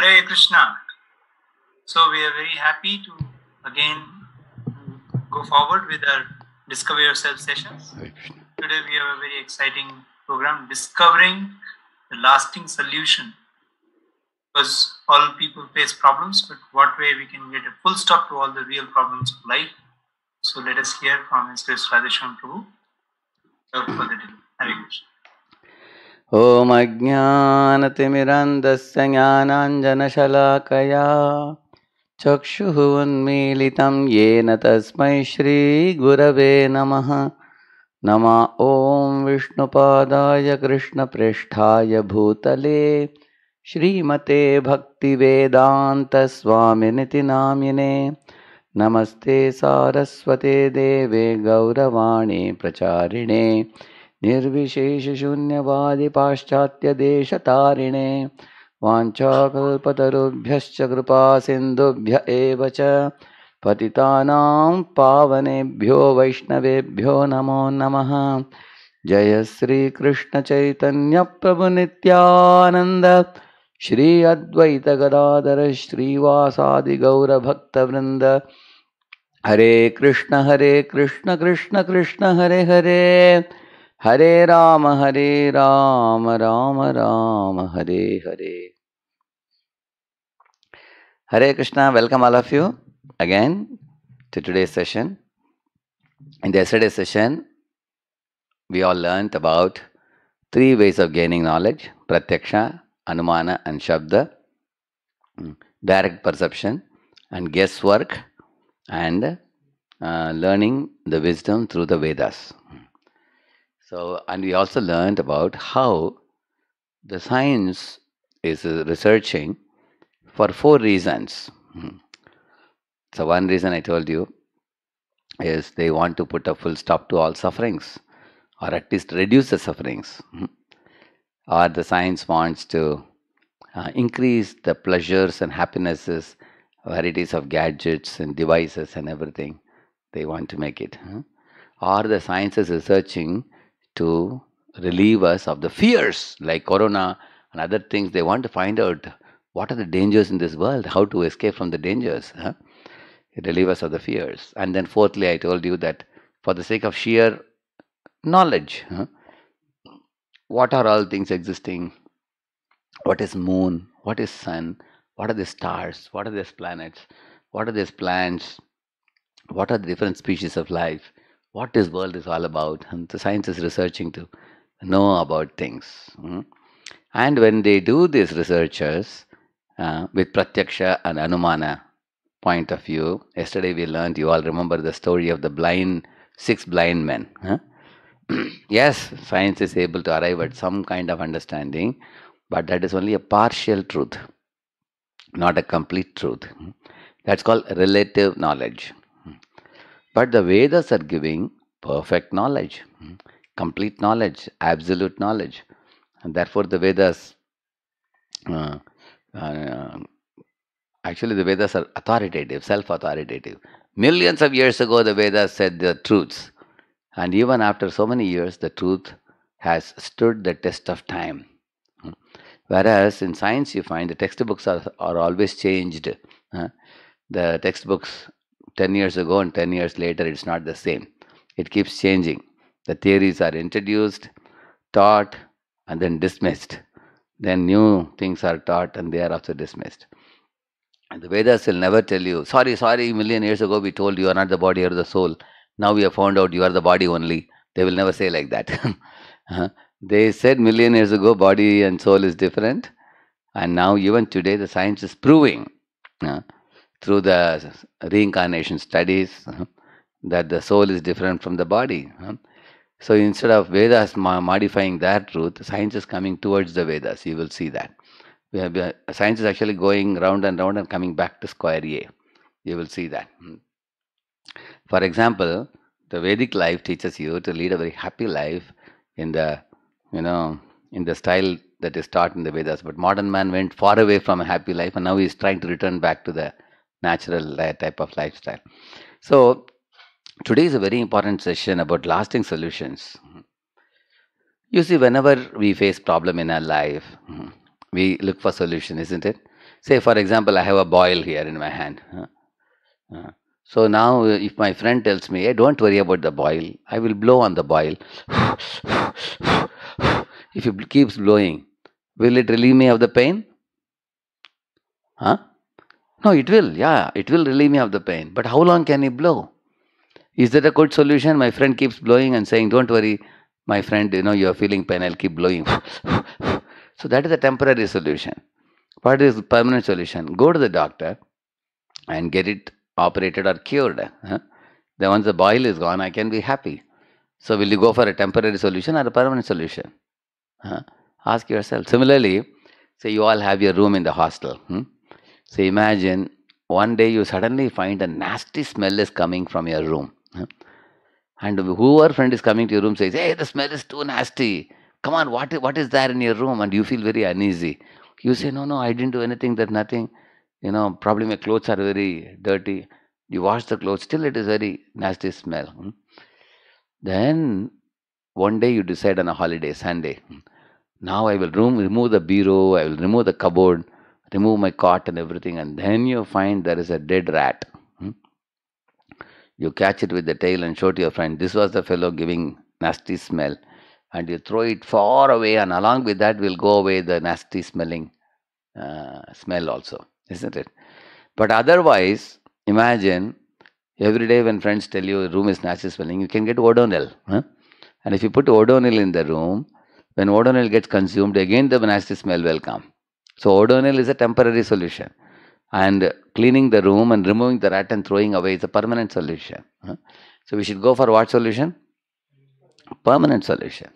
Hare Krishna. So we are very happy to again go forward with our Discover Yourself sessions. Today we have a very exciting program, Discovering the Lasting Solution. Because all people face problems, but what way we can get a full stop to all the real problems of life. So let us hear from His Grace Prabhu. Hare Krishna. ओम अज्ञानतिमिरन्दस्य ज्ञानाञ्जनशलाकया चक्षुः उन्मीलितं येन तस्मै श्रीगुरवे नमः नम ॐ विष्णुपादाय कृष्णप्रेष्ठाय भूतले श्रीमते भक्तिवेदान्तस्वामिनिति नामिने नमस्ते सारस्वते देवे गौरवाणी प्रचारिणे निर्विशेषशून्यवादिपाश्चात्यदेशतारिणे वाञ्छाकल्पतरुभ्यश्च कृपासिन्धुभ्य एव च पतितानां पावनेभ्यो वैष्णवेभ्यो नमो नमः जय श्रीकृष्णचैतन्यप्रभुनित्यानन्द श्री श्रीवासादिगौरभक्तवृन्द हरे कृष्ण हरे कृष्ण हरे हरे हरे राम हरे राम राम राम हरे हरे Hare Krishna, welcome all of you again to today's session. In yesterday's session, we all learnt about three ways of gaining knowledge Pratyaksha, Anumana, and Shabda, mm, direct perception, and guesswork, and uh, learning the wisdom through the Vedas. So, and we also learned about how the science is researching for four reasons. Hmm. So, one reason I told you is they want to put a full stop to all sufferings or at least reduce the sufferings, hmm. or the science wants to uh, increase the pleasures and happinesses, varieties of gadgets and devices and everything. They want to make it. Hmm. Or the science is researching to relieve us of the fears like corona and other things. They want to find out what are the dangers in this world, how to escape from the dangers, huh? relieve us of the fears. And then, fourthly, I told you that for the sake of sheer knowledge, huh? what are all things existing? What is moon? What is sun? What are the stars? What are these planets? What are these plants? What are the different species of life? what this world is all about and the science is researching to know about things mm. and when they do these researchers uh, with pratyaksha and anumana point of view yesterday we learned you all remember the story of the blind six blind men huh? yes science is able to arrive at some kind of understanding but that is only a partial truth not a complete truth hmm? that's called relative knowledge but the Vedas are giving perfect knowledge, hmm, complete knowledge, absolute knowledge. And therefore, the Vedas, uh, uh, actually, the Vedas are authoritative, self authoritative. Millions of years ago, the Vedas said the truths. And even after so many years, the truth has stood the test of time. Hmm. Whereas in science, you find the textbooks are, are always changed. The textbooks 10 years ago and 10 years later, it's not the same. It keeps changing. The theories are introduced, taught, and then dismissed. Then new things are taught and they are also dismissed. And the Vedas will never tell you, sorry, sorry, million years ago we told you are not the body or the soul. Now we have found out you are the body only. They will never say like that. Uh-huh. they said million years ago body and soul is different. And now even today the science is proving. Uh, through the reincarnation studies that the soul is different from the body. So instead of Vedas modifying that truth, science is coming towards the Vedas. You will see that. We have, science is actually going round and round and coming back to square A. You will see that. Hmm. For example, the Vedic life teaches you to lead a very happy life in the, you know, in the style that is taught in the Vedas. But modern man went far away from a happy life and now he is trying to return back to the natural uh, type of lifestyle. So, today is a very important session about lasting solutions. Mm-hmm. You see, whenever we face problem in our life, mm-hmm, we look for solution, isn't it? Say, for example, I have a boil here in my hand. Uh, so now, uh, if my friend tells me, "Hey, don't worry about the boil. I will blow on the boil." if it keeps blowing, will it relieve me of the pain? Huh? No, it will, yeah, it will relieve me of the pain. But how long can you blow? Is that a good solution? My friend keeps blowing and saying, Don't worry, my friend, you know, you're feeling pain, I'll keep blowing. so that is a temporary solution. What is the permanent solution? Go to the doctor and get it operated or cured. Then once the boil is gone, I can be happy. So will you go for a temporary solution or a permanent solution? Ask yourself. Similarly, say you all have your room in the hostel. Hmm? So imagine one day you suddenly find a nasty smell is coming from your room. And whoever friend is coming to your room says, Hey, the smell is too nasty. Come on, what, what is there in your room? And you feel very uneasy. You say, No, no, I didn't do anything, that nothing. You know, probably my clothes are very dirty. You wash the clothes, still it is very nasty smell. Hmm? Then one day you decide on a holiday, Sunday. Hmm? Now I will room, remove the bureau, I will remove the cupboard remove my cot and everything, and then you find there is a dead rat. Hmm? You catch it with the tail and show to your friend, This was the fellow giving nasty smell, and you throw it far away, and along with that will go away the nasty smelling uh, smell also, isn't it? But otherwise, imagine every day when friends tell you the room is nasty smelling, you can get odonil. Huh? And if you put odonil in the room, when odonil gets consumed, again the nasty smell will come. So Odonil is a temporary solution. And cleaning the room and removing the rat and throwing away is a permanent solution. So we should go for what solution? Permanent solution.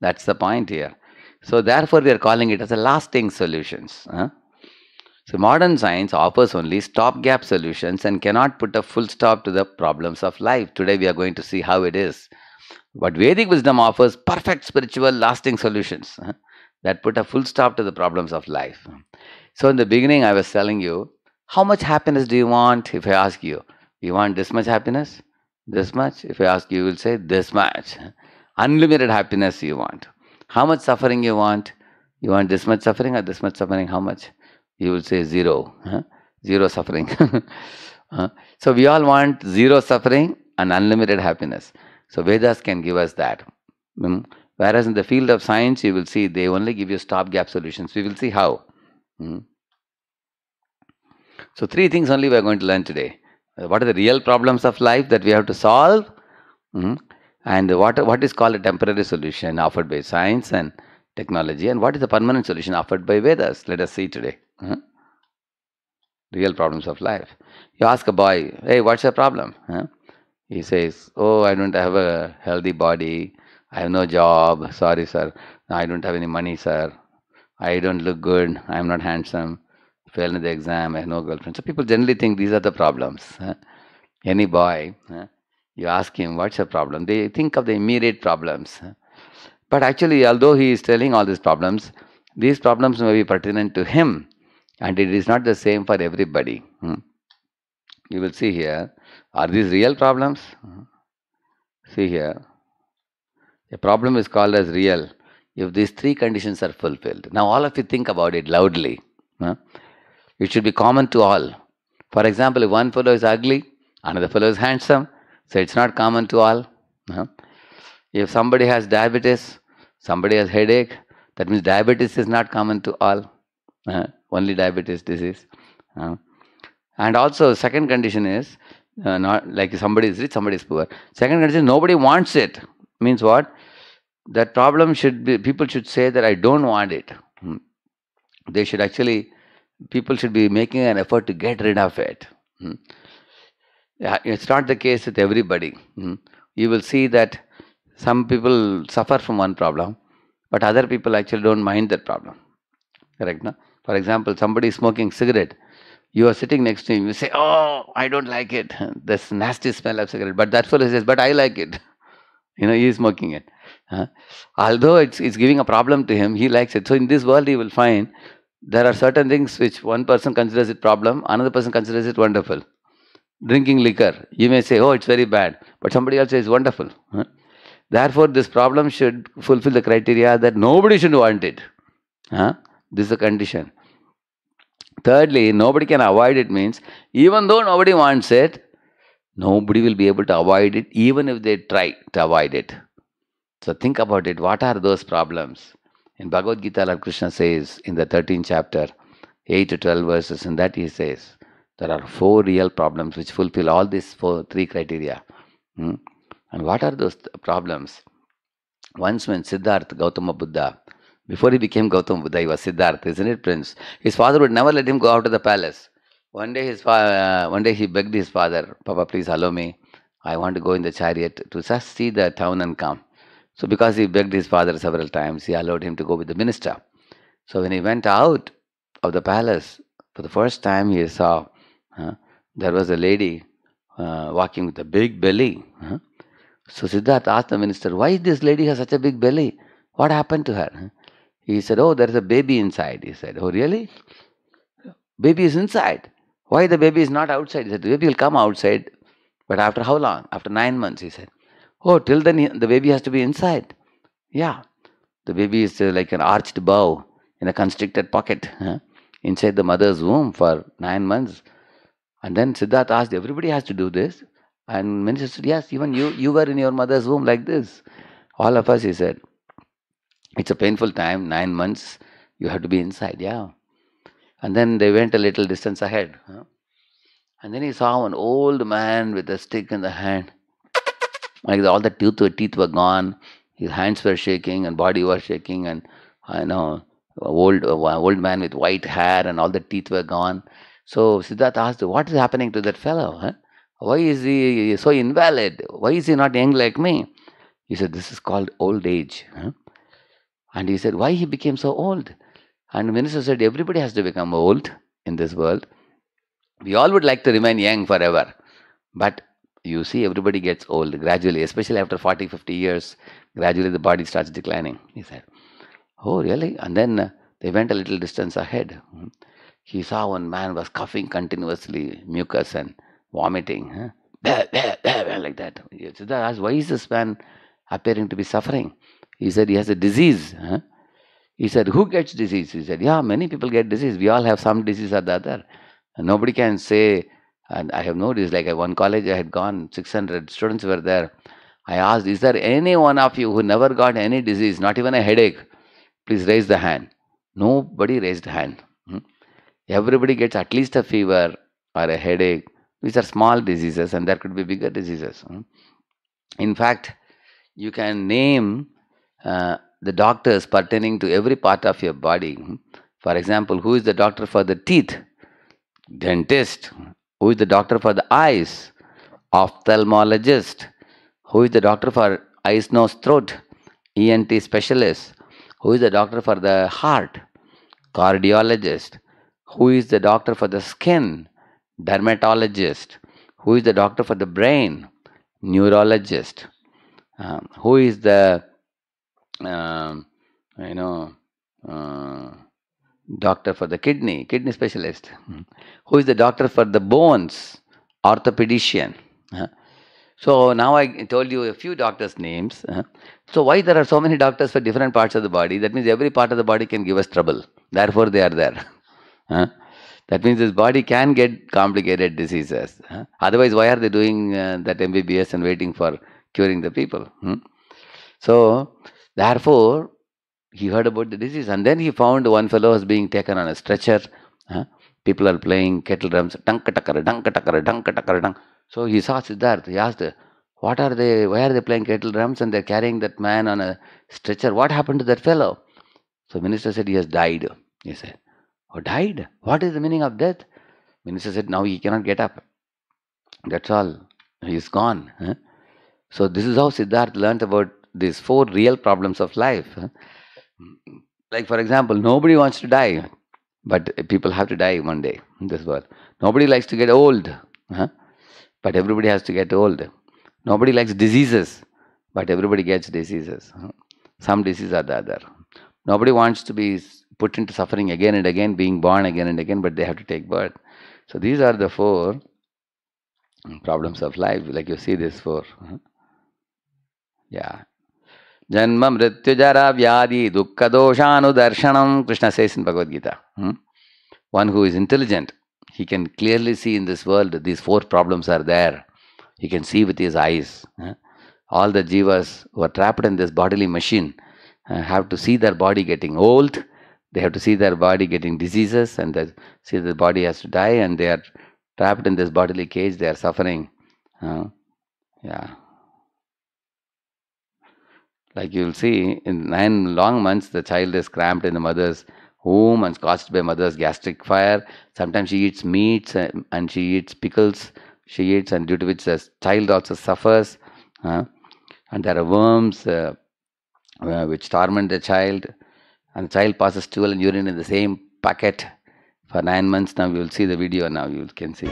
That's the point here. So therefore we are calling it as a lasting solutions. So modern science offers only stopgap solutions and cannot put a full stop to the problems of life. Today we are going to see how it is. But Vedic wisdom offers perfect spiritual lasting solutions that put a full stop to the problems of life. So, in the beginning, I was telling you, how much happiness do you want? If I ask you, you want this much happiness? This much? If I ask you, you will say this much. Unlimited happiness you want. How much suffering you want? You want this much suffering or this much suffering? How much? You will say zero. Huh? Zero suffering. huh? so, we all want zero suffering and unlimited happiness. So, Vedas can give us that. Mm. Whereas in the field of science, you will see they only give you stopgap solutions. We will see how. Hmm. So, three things only we are going to learn today. What are the real problems of life that we have to solve? Hmm. And what, what is called a temporary solution offered by science and technology? And what is the permanent solution offered by Vedas? Let us see today. Hmm. Real problems of life. You ask a boy, hey, what's your problem? Huh? He says, oh, I don't have a healthy body. I have no job. Sorry, sir. I don't have any money, sir. I don't look good. I am not handsome. Failed in the exam. I have no girlfriend. So people generally think these are the problems. Any boy, you ask him, what's your problem? They think of the immediate problems. But actually, although he is telling all these problems, these problems may be pertinent to him. And it is not the same for everybody. Hmm? You will see here. Are these real problems? Hmm? See here. A problem is called as real if these three conditions are fulfilled. Now, all of you think about it loudly. Huh? It should be common to all. For example, if one fellow is ugly, another fellow is handsome, so it's not common to all. Huh? If somebody has diabetes, somebody has headache, that means diabetes is not common to all. Only diabetes disease. And also, second condition is uh, not like somebody is rich, somebody is poor. Second condition, nobody wants it. Means what? that problem should be people should say that i don't want it hmm. they should actually people should be making an effort to get rid of it hmm. it's not the case with everybody hmm. you will see that some people suffer from one problem but other people actually don't mind that problem correct no? for example somebody smoking cigarette you are sitting next to him you say oh i don't like it this nasty smell of cigarette but that fellow says but i like it you know he is smoking it Although it's, it's giving a problem to him, he likes it. So in this world, you will find there are certain things which one person considers it problem, another person considers it wonderful. Drinking liquor, you may say, oh, it's very bad, but somebody else says wonderful. Therefore, this problem should fulfill the criteria that nobody should want it. This is the condition. Thirdly, nobody can avoid it means even though nobody wants it, nobody will be able to avoid it even if they try to avoid it. So think about it. What are those problems? In Bhagavad Gita, Lord Krishna says in the 13th chapter, 8 to 12 verses, in that he says, there are four real problems which fulfill all these four, three criteria. Hmm? And what are those th- problems? Once when Siddhartha Gautama Buddha, before he became Gautama Buddha, he was Siddhartha, isn't it, Prince? His father would never let him go out of the palace. One day, his uh, one day he begged his father, Papa, please allow me. I want to go in the chariot to just see the town and come. So, because he begged his father several times, he allowed him to go with the minister. So, when he went out of the palace, for the first time he saw uh, there was a lady uh, walking with a big belly. Uh. So, Siddhartha asked the minister, Why this lady has such a big belly? What happened to her? He said, Oh, there is a baby inside. He said, Oh, really? Baby is inside. Why the baby is not outside? He said, The baby will come outside, but after how long? After nine months, he said. Oh, till then the baby has to be inside. Yeah. The baby is uh, like an arched bow in a constricted pocket inside the mother's womb for nine months. And then Siddharth asked, everybody has to do this. And Minister said, yes, even you, you were in your mother's womb like this. All of us, he said. It's a painful time, nine months. You have to be inside, yeah. And then they went a little distance ahead. And then he saw an old man with a stick in the hand like all the teeth, teeth were gone. His hands were shaking and body was shaking. And I know old old man with white hair and all the teeth were gone. So Siddhartha asked, "What is happening to that fellow? Huh? Why is he so invalid? Why is he not young like me?" He said, "This is called old age." Huh? And he said, "Why he became so old?" And the minister said, "Everybody has to become old in this world. We all would like to remain young forever, but you see everybody gets old gradually especially after 40 50 years gradually the body starts declining he said oh really and then uh, they went a little distance ahead hmm. he saw one man was coughing continuously mucus and vomiting huh? like that Siddha asked why is this man appearing to be suffering he said he has a disease huh? he said who gets disease he said yeah many people get disease we all have some disease or the other and nobody can say and I have noticed, like at one college I had gone, 600 students were there. I asked, Is there any one of you who never got any disease, not even a headache? Please raise the hand. Nobody raised hand. Hmm? Everybody gets at least a fever or a headache, which are small diseases, and there could be bigger diseases. Hmm? In fact, you can name uh, the doctors pertaining to every part of your body. Hmm? For example, who is the doctor for the teeth? Dentist. Who is the doctor for the eyes? Ophthalmologist. Who is the doctor for eyes, nose, throat? ENT specialist. Who is the doctor for the heart? Cardiologist. Who is the doctor for the skin? Dermatologist. Who is the doctor for the brain? Neurologist. Um, who is the, um, you know, uh, doctor for the kidney, kidney specialist. Who is the doctor for the bones? Orthopedician. Uh-huh. So now I told you a few doctors' names. Uh-huh. So why there are so many doctors for different parts of the body? That means every part of the body can give us trouble. Therefore, they are there. Uh-huh. That means this body can get complicated diseases. Otherwise, why are they doing uh, that MBBS and waiting for curing the people? Hmm? So, therefore, he heard about the disease and then he found one fellow was being taken on a stretcher. Huh? People are playing kettle drums, dunka takara, dunka takara, dunka takara, dunk. So he saw Siddharth. He asked, What are they? Why are they playing kettle drums and they're carrying that man on a stretcher? What happened to that fellow? So minister said, He has died. He said, Oh, died? What is the meaning of death? Minister said, Now he cannot get up. That's all. He is gone. Huh? So this is how Siddharth learnt about these four real problems of life. Huh? like for example, nobody wants to die, but people have to die one day in this world. Nobody likes to get old, huh? but everybody has to get old. Nobody likes diseases, but everybody gets diseases. Huh? Some diseases or the other. Nobody wants to be put into suffering again and again, being born again and again, but they have to take birth. So these are the four problems of life, like you see this four. Huh? Yeah, ಜನ್ಮ ಮೃತ್ಯುಜರ ವ್ಯಾಧಿ ದುಃಖ ದೋಷಾನುದರ್ಶನಂ Krishna says in Bhagavad Gita one he can clearly see in this world these four problems are there. He can see with his eyes. All the jivas who are trapped in this bodily machine uh, have to see their body getting old, they have to see their body getting diseases, and they see the body has to die, and they are trapped in this bodily cage, they are suffering. yeah. Like you'll see, in nine long months, the child is cramped in the mother's womb and caused by mother's gastric fire. Sometimes she eats meats uh, and she eats pickles. She eats, and due to which the child also suffers. Uh, and there are worms uh, uh, which torment the child. And the child passes stool and urine in the same packet for nine months. Now you will see the video. Now you can see.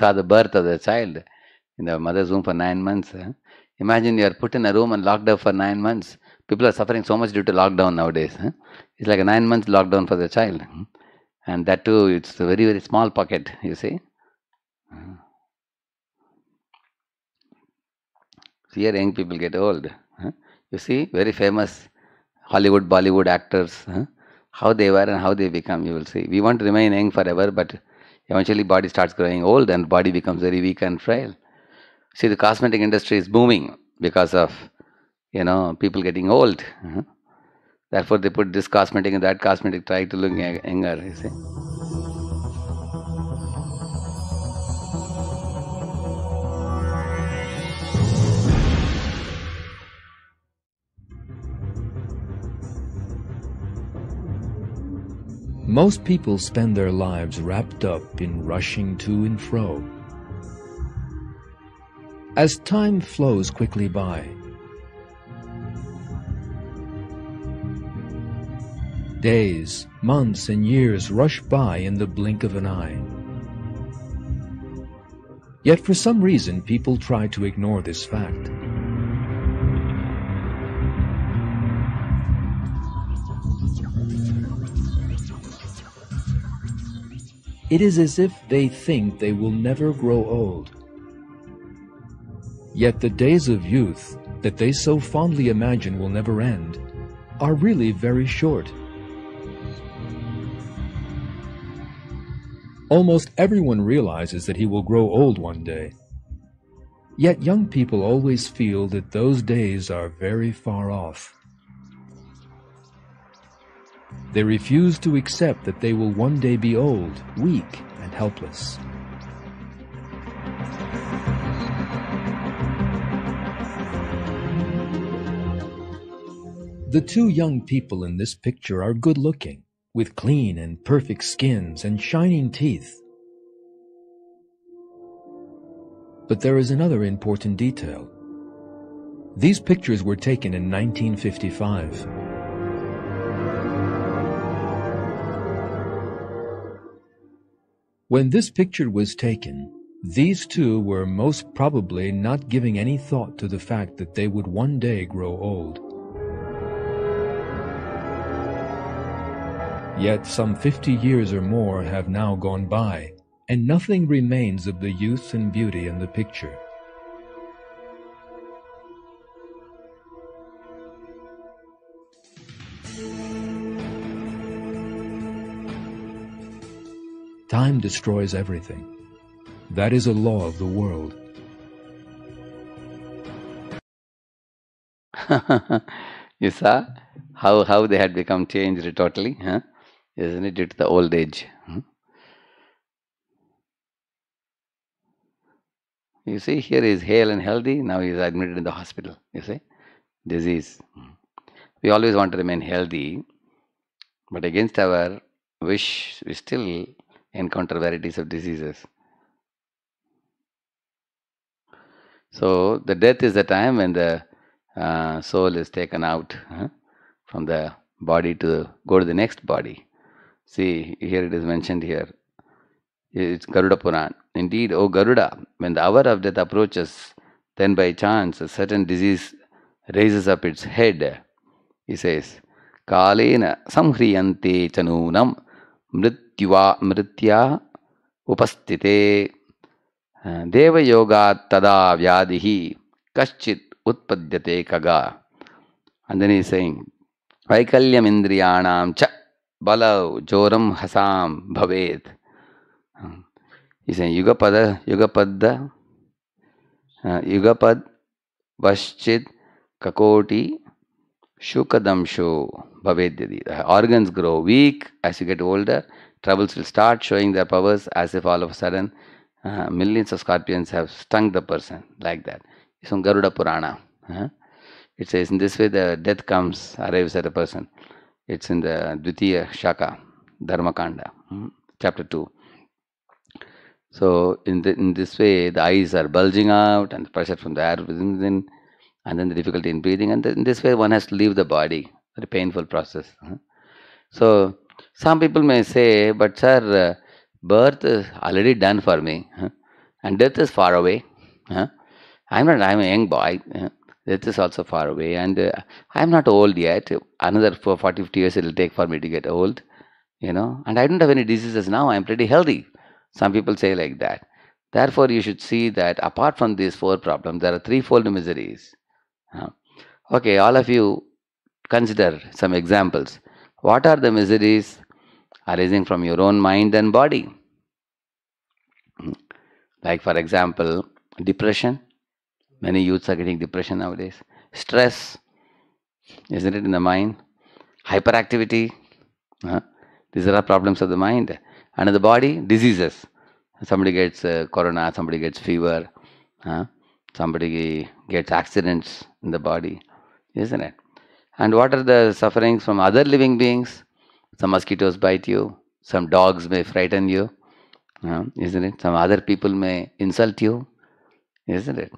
saw the birth of the child in the mother's womb for nine months. Imagine you are put in a room and locked up for nine months. People are suffering so much due to lockdown nowadays. It's like a nine month lockdown for the child. Hmm? And that too, it's a very, very small pocket, you see. Hmm. Here, young people get old. You see, very famous Hollywood, Bollywood actors, how they were and how they become, you will see. We want to remain young forever, but Eventually, body starts growing old and body becomes very weak and frail. See, the cosmetic industry is booming because of, you know, people getting old. Uh-huh. Therefore, they put this cosmetic and that cosmetic, try to look younger, you see. Most people spend their lives wrapped up in rushing to and fro. As time flows quickly by, days, months, and years rush by in the blink of an eye. Yet for some reason, people try to ignore this fact. It is as if they think they will never grow old. Yet the days of youth that they so fondly imagine will never end are really very short. Almost everyone realizes that he will grow old one day. Yet young people always feel that those days are very far off. They refuse to accept that they will one day be old, weak, and helpless. The two young people in this picture are good looking, with clean and perfect skins and shining teeth. But there is another important detail. These pictures were taken in 1955. When this picture was taken, these two were most probably not giving any thought to the fact that they would one day grow old. Yet some 50 years or more have now gone by, and nothing remains of the youth and beauty in the picture. Time destroys everything. That is a law of the world. you saw how, how they had become changed totally, huh? isn't it? Due to the old age. You see, here is hale and healthy, now he is admitted in the hospital, you see, disease. We always want to remain healthy, but against our wish, we still encounter varieties of diseases. So the death is the time when the uh, soul is taken out huh, from the body to go to the next body. See, here it is mentioned here. It's Garuda Puran. Indeed, O Garuda, when the hour of death approaches, then by chance a certain disease raises up its head. He says, Kalena samhriyanti chanunam मृत्युवा मृत्या उपस्थित देवयोगा तदा व्याधि कश्चि उत्पद्यते कगा अंजनी सिंह वैकल्यम इंद्रियाण च बलव जोरम हसाम भवेत इसे युगपद युगपद युगपद वश्चि ककोटि शुकदंशो bhavedyadi. The organs grow weak as you get older. Troubles will start showing their powers as if all of a sudden uh, millions of scorpions have stung the person like that. It's from Garuda Purana. huh It says in this way the death comes, arrives at a person. It's in the Dvitiya Shaka, Dharma Kanda, hmm? chapter 2. So in, the, in this way, the eyes are bulging out and the pressure from the air within, and then the difficulty in breathing. And in this way, one has to leave the body very painful process. Uh-huh. So, some people may say, but sir, birth is already done for me, and death is far away. I'm not, I'm a young boy. Death is also far away, and uh, I'm not old yet. Another 40, 50 years it will take for me to get old, you know, and I don't have any diseases now. I'm pretty healthy. Some people say like that. Therefore, you should see that apart from these four problems, there are threefold miseries. Okay, all of you Consider some examples. What are the miseries arising from your own mind and body? Like, for example, depression. Many youths are getting depression nowadays. Stress, isn't it, in the mind? Hyperactivity. uh These are the problems of the mind. And the body, diseases. Somebody gets uh, corona, somebody gets fever, uh, somebody gets accidents in the body, isn't it? And what are the sufferings from other living beings? Some mosquitoes bite you, some dogs may frighten you, isn't it? Some other people may insult you, isn't it?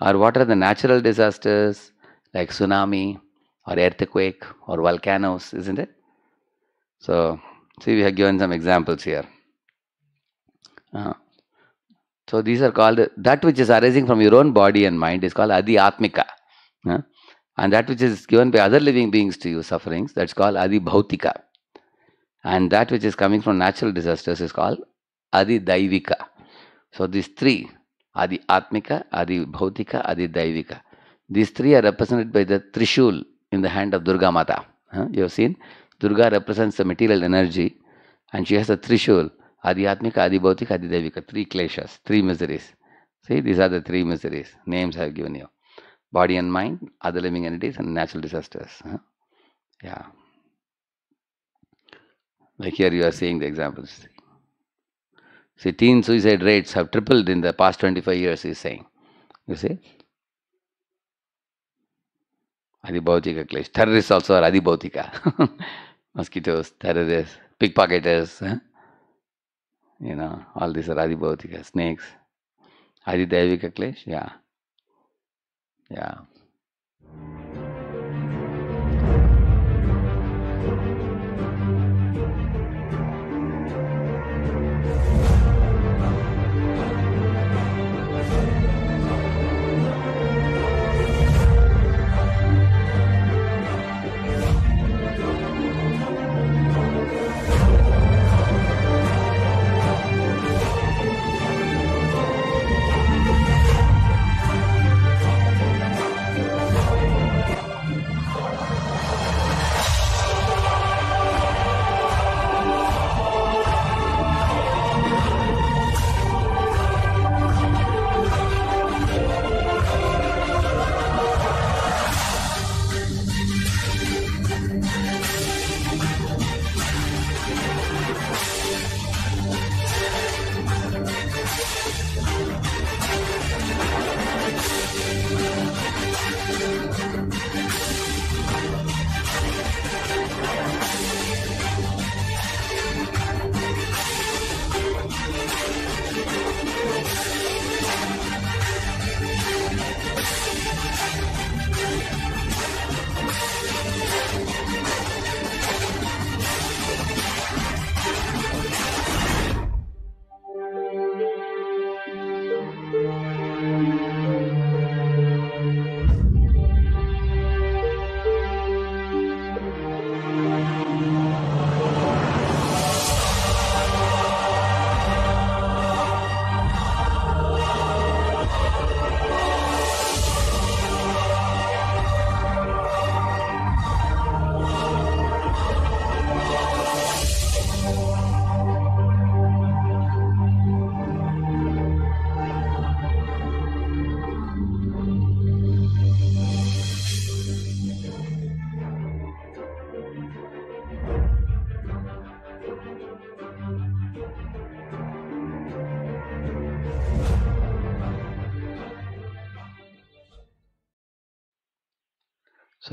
Or what are the natural disasters like tsunami or earthquake or volcanoes, isn't it? So, see, we have given some examples here. Uh, so, these are called that which is arising from your own body and mind is called Adi Atmika. Uh, and that which is given by other living beings to you, sufferings, that's called Adi Bhautika. And that which is coming from natural disasters is called Adi Daivika. So these three, Adi Atmika, Adi Bhautika, Adi Daivika. These three are represented by the Trishul in the hand of Durga Mata. Huh? You have seen? Durga represents the material energy and she has a Trishul. bhautika, Adibhautika, Adidevika, three kleshas, three miseries. See, these are the three miseries, names I have given you body and mind, other living entities, and natural disasters. Huh? Yeah. Like here you are seeing the examples. See, teen suicide rates have tripled in the past 25 years, he's saying. You see? Adibhautika clash. Terrorists also are adibhautika. Mosquitoes, terrorists, pickpocketers, huh? you know, all these are adibhautika, snakes. Adidevika clash, yeah. Yeah.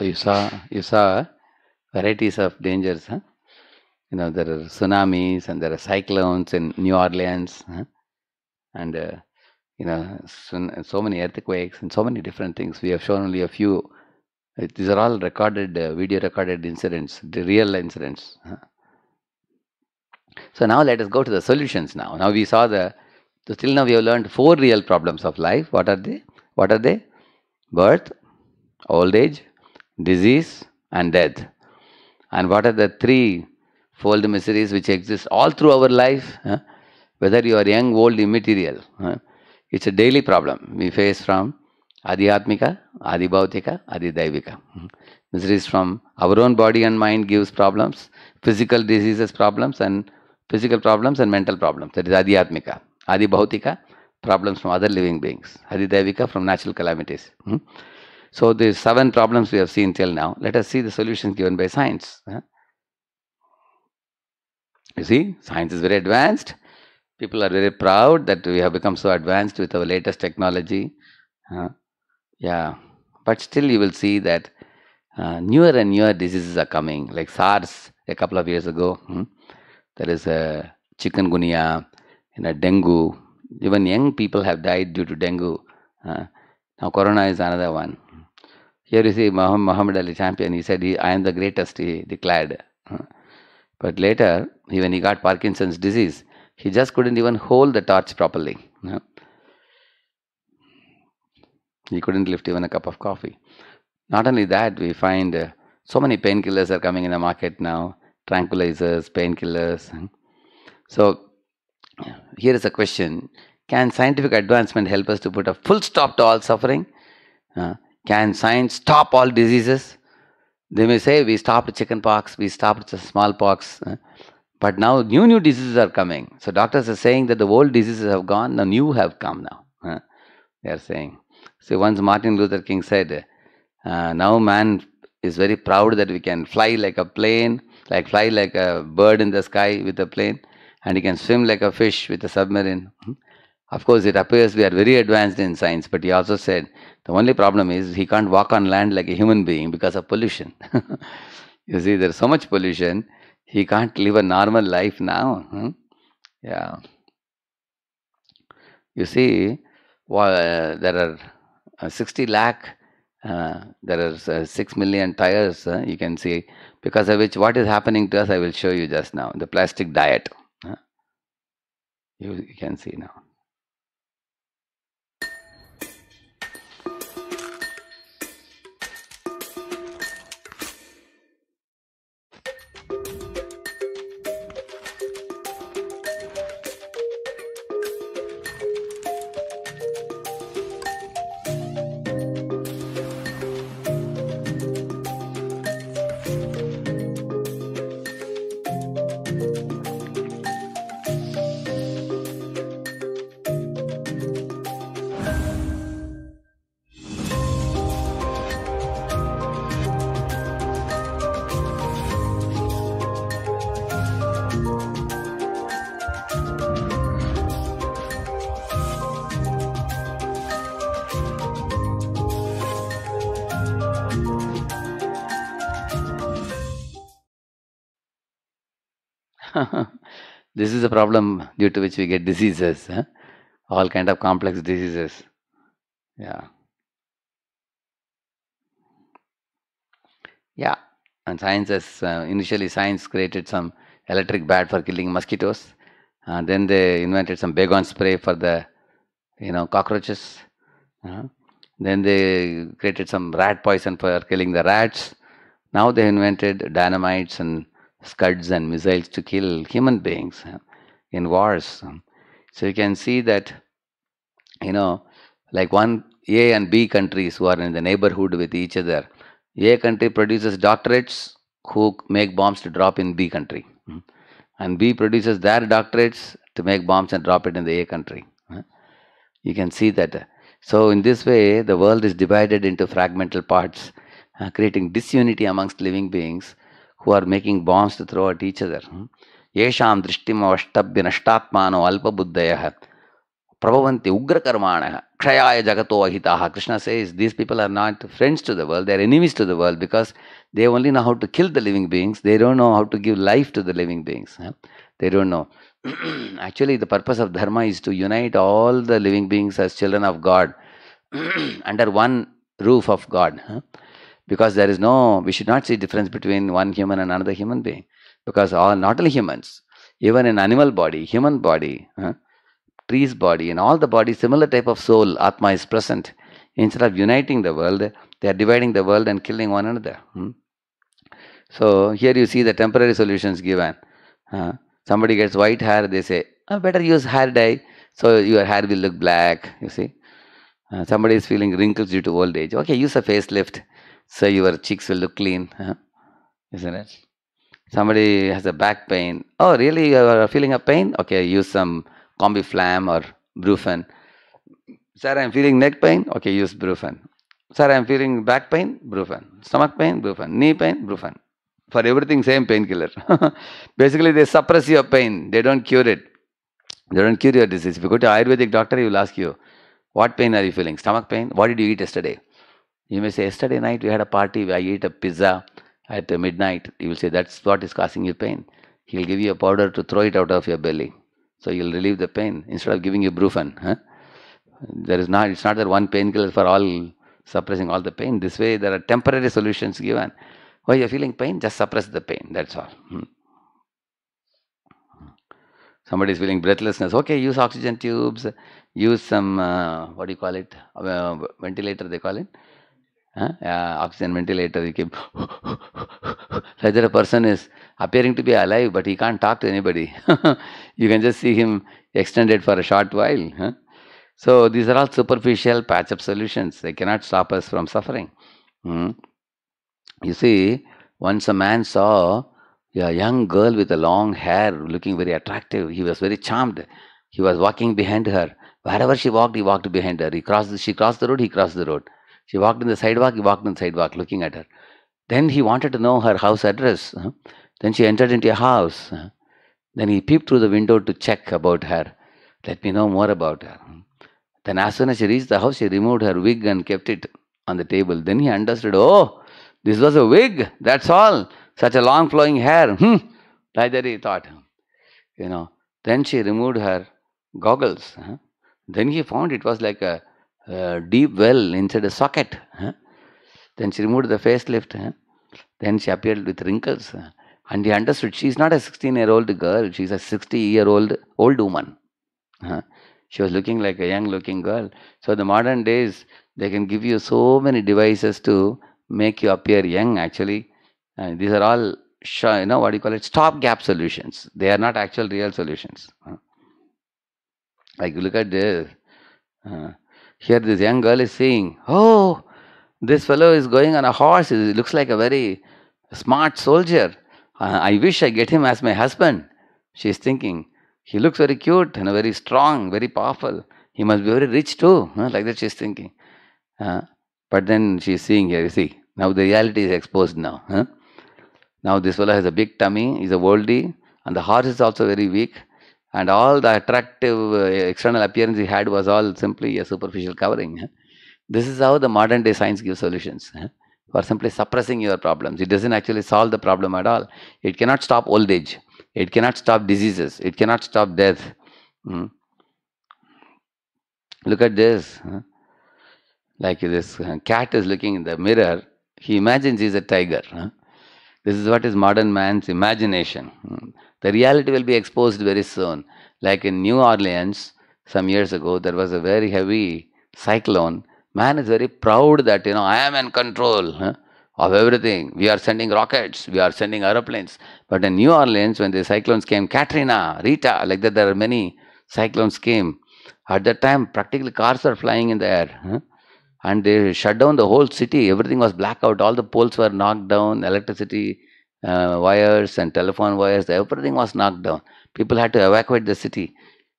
you saw you saw uh, varieties of dangers. Huh? You know there are tsunamis and there are cyclones in New Orleans, huh? and uh, you know so, so, many earthquakes and so many different things. We have shown only a few. These are all recorded, uh, video recorded incidents, the real incidents. Huh? So now let us go to the solutions. Now, now we saw the. So still now we have learned four real problems of life. What are they? What are they? Birth, old age, disease, and death. And what are the three fold miseries which exist all through our life? Huh? Whether you are young, old, immaterial, huh? it's a daily problem we face from Adhyatmika, Adibhautika, Adidaivika. Hmm. Miseries from our own body and mind gives problems, physical diseases problems and physical problems and mental problems. That is Adhyatmika. Adibhautika, problems from other living beings. Adidevika from natural calamities. Hmm. So the seven problems we have seen till now, let us see the solutions given by science. You see, science is very advanced. People are very proud that we have become so advanced with our latest technology. yeah, but still you will see that uh, newer and newer diseases are coming, like SARS a couple of years ago. Hmm? There is a chikungunya, you know, dengue. Even young people have died due to dengue. Uh, now, corona is another one. Here you see Muhammad Ali champion. He said, he, I am the greatest, he declared. But later, when he got Parkinson's disease, he just couldn't even hold the torch properly. He couldn't lift even a cup of coffee. Not only that, we find uh, so many painkillers are coming in the market now tranquilizers, painkillers. So, here is a question Can scientific advancement help us to put a full stop to all suffering? Uh, can science stop all diseases? They may say, we stopped chickenpox, we stopped smallpox. Eh? But now new, new diseases are coming. So doctors are saying that the old diseases have gone, the new have come now. Eh? They are saying. So once Martin Luther King said, uh, now man is very proud that we can fly like a plane, like fly like a bird in the sky with a plane, and he can swim like a fish with a submarine. Hmm? Of course, it appears we are very advanced in science, but he also said the only problem is he can't walk on land like a human being because of pollution. you see, there's so much pollution, he can't live a normal life now. Hmm? Yeah. You see, well, uh, there are uh, 60 lakh, uh, there are uh, 6 million tires, uh, you can see, because of which what is happening to us, I will show you just now the plastic diet. You, you can see now. this is the problem due to which we get diseases, huh? all kind of complex diseases. Yeah. Yeah, and science has uh, initially science created some electric bat for killing mosquitoes, and then they invented some Baygon spray for the you know cockroaches. Uh, then they created some rat poison for killing the rats. Now they invented dynamites and scuds and missiles to kill human beings in wars. So you can see that, you know, like one A and B countries who are in the neighborhood with each other. A country produces doctorates who make bombs to drop in B country. Hmm. And B produces their doctorates to make bombs and drop it in the A country. You can see that. Uh, so, in this way, the world is divided into fragmental parts, uh, creating disunity amongst living beings who are making bombs to throw at each other. Hmm? Yesham drishtim avashtabhya nashtatmano alpabuddhayaha prabhavanti ugrakarmanaha kshayaya jagato ahitaha. Krishna says these people are not friends to the world, they are enemies to the world because they only know how to kill the living beings, they don't know how to give life to the living beings. Hmm? They don't know. Actually, the purpose of dharma is to unite all the living beings as children of God under one roof of God. Hmm? because there is no we should not see difference between one human and another human being because all not only humans even in animal body human body huh, trees body in all the body similar type of soul atma is present instead of uniting the world they are dividing the world and killing one another hmm? so here you see the temporary solutions given huh? somebody gets white hair they say oh, better use hair dye so your hair will look black you see uh, somebody is feeling wrinkles due to old age okay use a facelift so your cheeks will look clean, isn't it? Somebody has a back pain. Oh, really? You are feeling a pain? Okay, use some Combiflam or Brufen. Sir, I'm feeling neck pain. Okay, use Brufen. Sir, I'm feeling back pain. Brufen. Stomach pain. Brufen. Knee pain. Brufen. For everything, same painkiller. Basically, they suppress your pain. They don't cure it. They don't cure your disease. If you go to Ayurvedic doctor, he will ask you, what pain are you feeling? Stomach pain? What did you eat yesterday? You may say, yesterday night we had a party, I ate a pizza at midnight. You will say, that's what is causing you pain. He will give you a powder to throw it out of your belly. So you'll relieve the pain instead of giving you Brufen. Huh? There is not, it's not that one painkiller for all suppressing all the pain. This way, there are temporary solutions given. Why you're feeling pain? Just suppress the pain. That's all. Hmm. Somebody is feeling breathlessness. Okay, use oxygen tubes. Use some uh, what do you call it? Uh, ventilator. They call it. Uh, oxygen ventilator, you keep. Either a person is appearing to be alive, but he can't talk to anybody. you can just see him extended for a short while. Huh? So, these are all superficial patch up solutions. They cannot stop us from suffering. Hmm? You see, once a man saw a young girl with a long hair looking very attractive, he was very charmed. He was walking behind her. Wherever she walked, he walked behind her. He crossed, she crossed the road, he crossed the road. She walked in the sidewalk, he walked in the sidewalk looking at her. Then he wanted to know her house address. Then she entered into a house. Then he peeped through the window to check about her. Let me know more about her. Hmm? Then, as soon as she reached the house, she removed her wig and kept it on the table. Then he understood, oh, this was a wig, that's all. Such a long flowing hair. Hmm. Like that he thought. Hmm. You know. Then she removed her goggles. Then he found it was like a deep well inside a socket. Huh? Then she removed the facelift. Huh? Then she appeared with wrinkles. Huh? And he understood she is not a 16 year old girl, she is a 60 year old old woman. She was looking like a young looking girl. So, the modern days, they can give you so many devices to make you appear young actually. Uh, these are all, you know, what do you call it, stopgap solutions. They are not actual real solutions. Like, you look at this. Uh, here, this young girl is saying, Oh, this fellow is going on a horse. He looks like a very smart soldier. I wish I get him as my husband. She is thinking, He looks very cute and very strong, very powerful. He must be very rich too. Like that, she is thinking. Uh, but then she is seeing here, you see, now the reality is exposed now. Now, this fellow has a big tummy, he's a worldie, and the horse is also very weak and all the attractive uh, external appearance he had was all simply a superficial covering. This is how the modern day science gives solutions for simply suppressing your problems. It doesn't actually solve the problem at all. It cannot stop old age. It cannot stop diseases. It cannot stop death. Hmm. Look at this. Like this uh, cat is looking in the mirror. He imagines he's a tiger. This is what is modern man's imagination. Hmm? The reality will be exposed very soon. Like in New Orleans, some years ago, there was a very heavy cyclone. Man is very proud that, you know, I am in control huh, of everything. We are sending rockets, we are sending aeroplanes. But in New Orleans, when the cyclones came, Katrina, Rita, like that, there are many cyclones came. At that time, practically cars are flying in the air. Huh? and they shut down the whole city. Everything was blackout. All the poles were knocked down. Electricity uh, wires and telephone wires, everything was knocked down. People had to evacuate the city.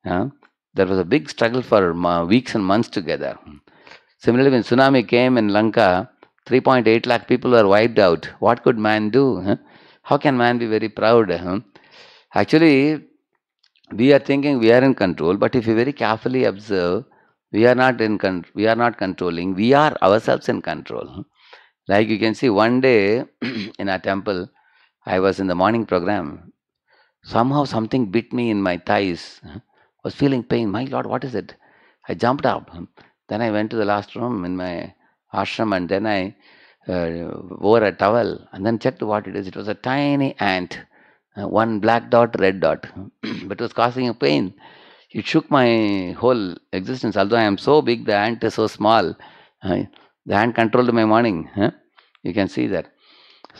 Uh, there was a big struggle for weeks and months together. Similarly, when tsunami came in Lanka, 3.8 lakh people were wiped out. What could man do? Huh? How can man be very proud? Huh? Actually, we are thinking we are in control, but if you very carefully observe, we are not in con- we are not controlling. We are ourselves in control. Like you can see, one day in a temple, I was in the morning program. Somehow something bit me in my thighs. I was feeling pain. My Lord, what is it? I jumped up. Then I went to the last room in my ashram and then I uh, wore a towel and then checked what it is. It was a tiny ant, uh, one black dot, red dot, but it was causing a pain. It shook my whole existence. Although I am so big, the ant is so small. Uh, the ant controlled my morning. Huh? You can see that.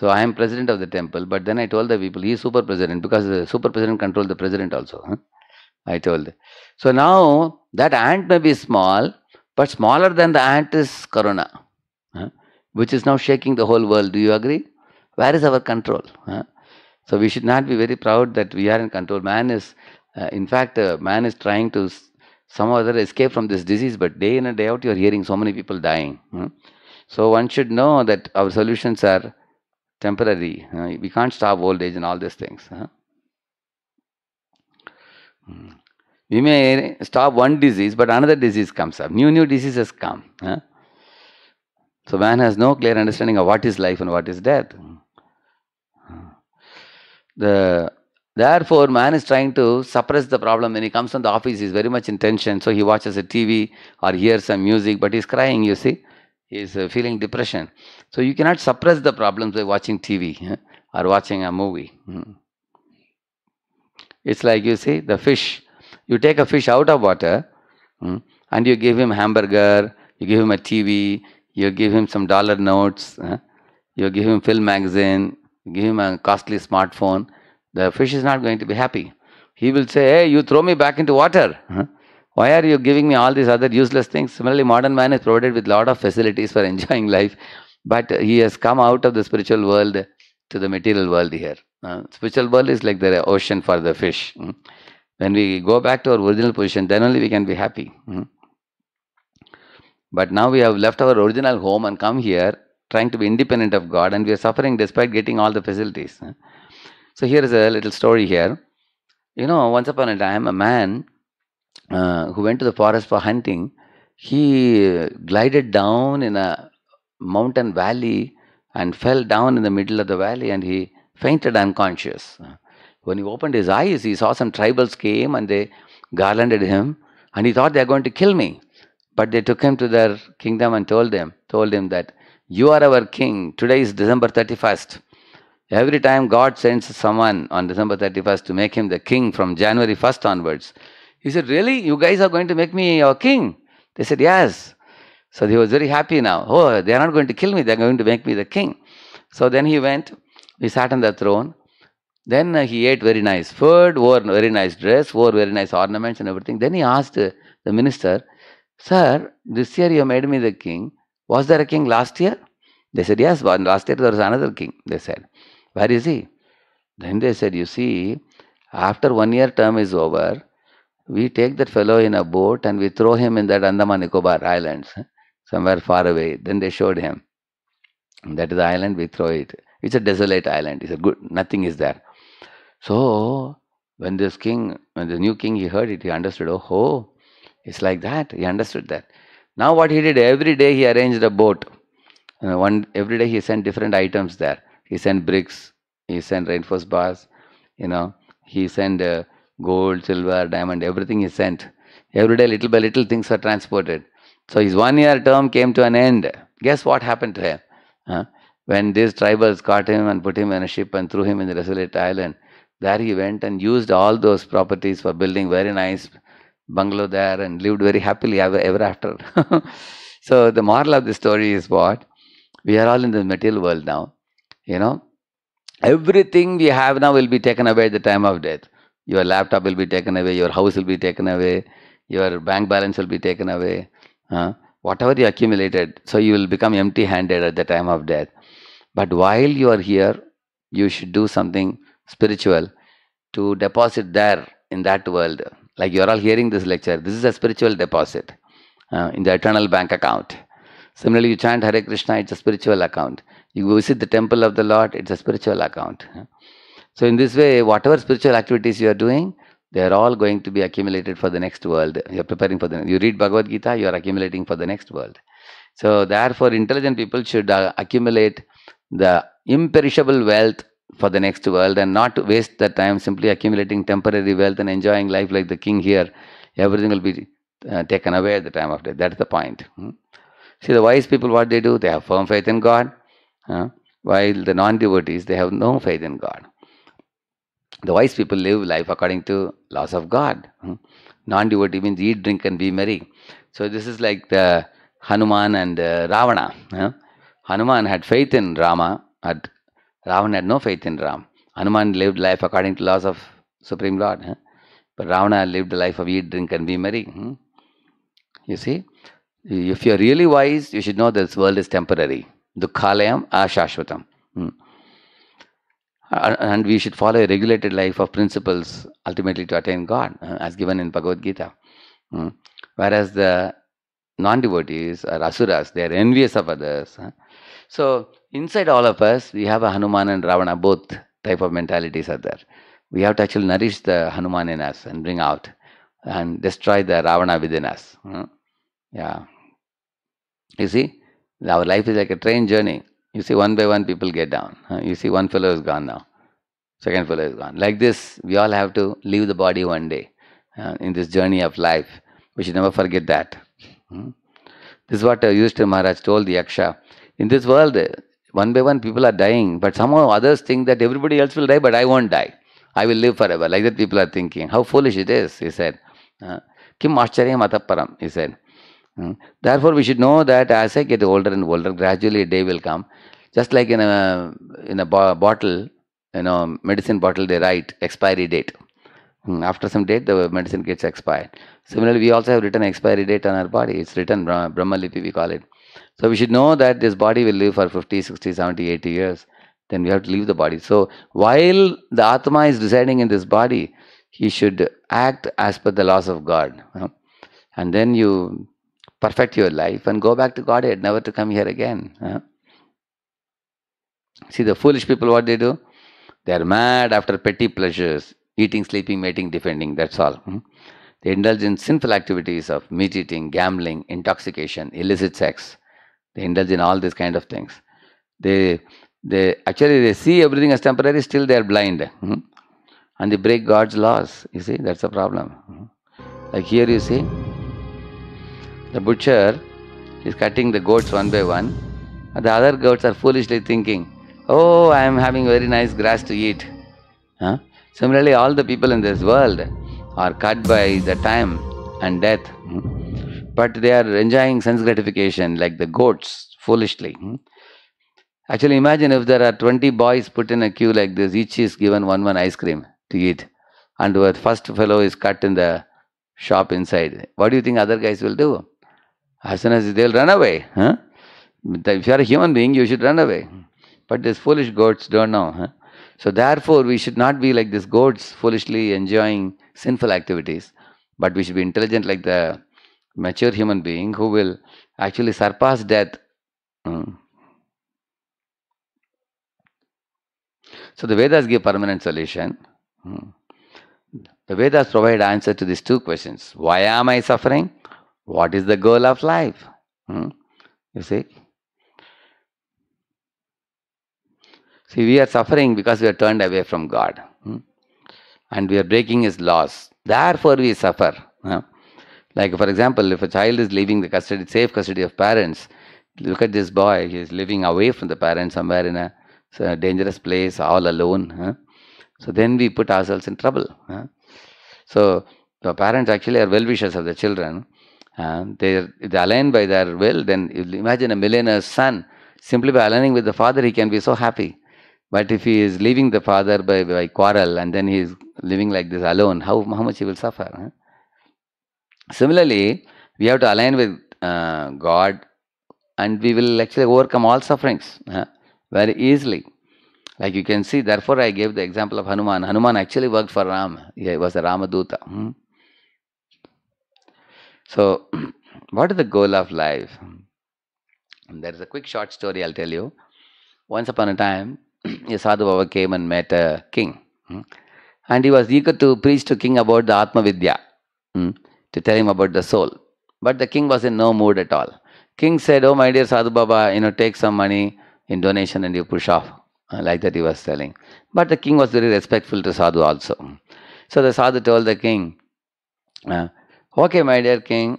So I am president of the temple, but then I told the people, he is super president because the super president controls the president also. Huh? I told. So now that ant may be small, but smaller than the ant is corona, huh? which is now shaking the whole world. Do you agree? Where is our control? Huh? So we should not be very proud that we are in control. Man is, uh, in fact, uh, man is trying to somehow other escape from this disease, but day in and day out you are hearing so many people dying. Hmm? So one should know that our solutions are temporary. Uh, we can't stop old age and all these things. Huh? Hmm. We may stop one disease, but another disease comes up. New, new diseases come. Huh? So man has no clear understanding of what is life and what is death. The Therefore, man is trying to suppress the problem. When he comes from the office, he's very much in tension. So he watches a TV or hears some music, but he's crying, you see. He's uh, feeling depression. So you cannot suppress the problems by watching TV or watching a movie. Hmm. It's like you see the fish. You take a fish out of water hmm, and you give him hamburger, you give him a TV, you give him some dollar notes, you give him film magazine, you give him a costly smartphone. The fish is not going to be happy. He will say, "Hey, you throw me back into water." Why are you giving me all these other useless things? Similarly, modern man is provided with lot of facilities for enjoying life but he has come out of the spiritual world to the material world here. Uh, spiritual world is like the ocean for the fish. Mm. When we go back to our original position, then only we can be happy. Mm. But now we have left our original home and come here trying to be independent of God and we are suffering despite getting all the facilities. Hmm? So here is a little story here. You know, once upon a time, a man uh, who went to the forest for hunting, he glided down in a mountain valley and fell down in the middle of the valley and he fainted unconscious. When he opened his eyes, he saw some tribals came and they garlanded him and he thought they are going to kill me. But they took him to their kingdom and told them, told him that you are our king. Today is December 31st. Every time God sends someone on December 31st to make him the king from January 1st onwards, he said, Really? You guys are going to make me your king? They said, Yes. So he was very happy now. Oh, they are not going to kill me, they are going to make me the king. So then he went, he sat on the throne. Then uh, he ate very nice food, wore very nice dress, wore very nice ornaments and everything. Then he asked uh, the minister, Sir, this year you made me the king. Was there a king last year? They said, Yes, but last year there was another king. They said, Where is he? Then they said, You see, after one year term is over, we take that fellow in a boat and we throw him in that Andaman Nicobar Islands somewhere far away. Then they showed him. That is the island, we throw it. It's a desolate island. It's a good, nothing is there. So, when this king, when the new king, he heard it, he understood, oh, ho, it's like that. He understood that. Now, what he did, every day he arranged a boat. And uh, one Every day he sent different items there. He sent bricks, he sent reinforced bars, you know, he sent uh, gold, silver, diamond, everything he sent. Every day, little by little, things are transported. So his one year term came to an end. Guess what happened to him? Huh? When these tribals caught him and put him in a ship and threw him in the desolate island, there he went and used all those properties for building very nice bungalow there and lived very happily ever, ever after. so the moral of the story is what? We are all in the material world now. You know, everything we have now will be taken away at the time of death. Your laptop will be taken away, your house will be taken away, your bank balance will be taken away, uh, whatever you accumulated, so you will become empty handed at the time of death. But while you are here, you should do something spiritual to deposit there in that world. Like you are all hearing this lecture, this is a spiritual deposit uh, in the eternal bank account. Similarly, you chant Hare Krishna, it's a spiritual account. You visit the temple of the Lord, it's a spiritual account. So, in this way, whatever spiritual activities you are doing, they are all going to be accumulated for the next world. You are preparing for the. You read Bhagavad Gita, you are accumulating for the next world. So therefore, intelligent people should uh, accumulate the imperishable wealth for the next world and not waste the time simply accumulating temporary wealth and enjoying life like the king here. Everything will be uh, taken away at the time of death. That's the point. Hmm? See, the wise people, what they do, they have firm faith in God. Huh? While the non devotees, they have no faith in God. The wise people live life according to laws of God. Hmm? Non-devotee means eat, drink, and be merry. So this is like the Hanuman and uh, Ravana. Huh? Hanuman had faith in Rama, had Ravana had no faith in Ram. Hanuman lived life according to laws of Supreme Lord. Huh? But Ravana lived the life of eat, drink, and be merry. Hmm? You see, if you are really wise, you should know this world is temporary. Dukhalayam ashashvatam. Hmm and we should follow a regulated life of principles ultimately to attain God, uh, as given in Bhagavad Gita. Hmm. Whereas the non devotees or asuras, they are envious of others. So, inside all of us, we have a Hanuman and Ravana, both type of mentalities are there. We have to actually nourish the Hanuman in us and bring out and destroy the Ravana within us. Hmm. Yeah. You see, our life is like a train journey. You see, one by one, people get down. You see, one fellow is gone now. Second fellow is gone. Like this, we all have to leave the body one day uh, in this journey of life. We should never forget that. Hmm? This is what uh, Yudhishthira Maharaj told the Yaksha. In this world, one by one, people are dying, but somehow others think that everybody else will die, but I won't die. I will live forever. Like that, people are thinking. How foolish it is, he said. Kim uh, Kim Atapparam, he said. Hmm. Therefore, we should know that as I get older and older, gradually a day will come. Just like in a in a bo bottle, you know, medicine bottle, they write expiry date. Hmm. After some date, the medicine gets expired. Similarly, we also have written expiry date on our body. It's written Brahma Lipi, we call it. So we should know that this body will live for 50, 60, 70, 80 years. Then we have to leave the body. So while the Atma is residing in this body, he should act as per the laws of God. Hmm. And then you perfect your life and go back to Godhead, never to come here again. Huh? See, the foolish people, what they do? They are mad after petty pleasures eating, sleeping, mating, defending, that's all. Hmm? They indulge in sinful activities of meat eating, gambling, intoxication, illicit sex. They indulge in all these kind of things. They they actually they see everything as temporary, still they are blind. Hmm? And they break God's laws. You see, that's the problem. Hmm? Like here you see. The butcher is cutting the goats one by one. The other goats are foolishly thinking, Oh, I am having very nice grass to eat. Huh? Similarly, all the people in this world are cut by the time and death. Hmm? But they are enjoying sense gratification like the goats foolishly. Hmm? Actually, imagine if there are 20 boys put in a queue like this, each is given one one ice cream to eat, and the first fellow is cut in the shop inside. What do you think other guys will do? As soon as they'll run away. Huh? If you are a human being, you should run away. But these foolish goats don't know. Huh? So therefore, we should not be like these goats, foolishly enjoying sinful activities. But we should be intelligent like the mature human being who will actually surpass death. Hmm. So the Vedas give permanent solution. Hmm. The Vedas provide answer to these two questions. Why am I suffering? What is the goal of life? Hmm? You see? See, we are suffering because we are turned away from God. Hmm? And we are breaking His laws. Therefore, we suffer. Like, for example, if a child is leaving the custody, safe custody of parents, look at this boy, he is living away from the parents somewhere in a, a dangerous place, all alone. Huh? So then we put ourselves in trouble. Huh? So the parents actually are well wishers of the children they, are align by their will, then imagine a millionaire's son, simply by aligning with the father, he can be so happy. But if he is leaving the father by, by quarrel and then he is living like this alone, how, how much he will suffer? Huh? Similarly, we have to align with uh, God and we will actually overcome all sufferings huh? very easily. Like you can see, therefore, I gave the example of Hanuman. Hanuman actually worked for Ram, he was a Ramaduta. Hmm? So, what is the goal of life? There is a quick short story I'll tell you. Once upon a time, a sadhu baba came and met a king. Hmm, and he was eager to preach to king about the Atma Vidya, hmm, to tell him about the soul. But the king was in no mood at all. King said, Oh, my dear Sadhu Baba, you know, take some money in donation and you push off. Uh, like that he was telling. But the king was very respectful to Sadhu also. So the Sadhu told the king, uh, Okay, my dear king,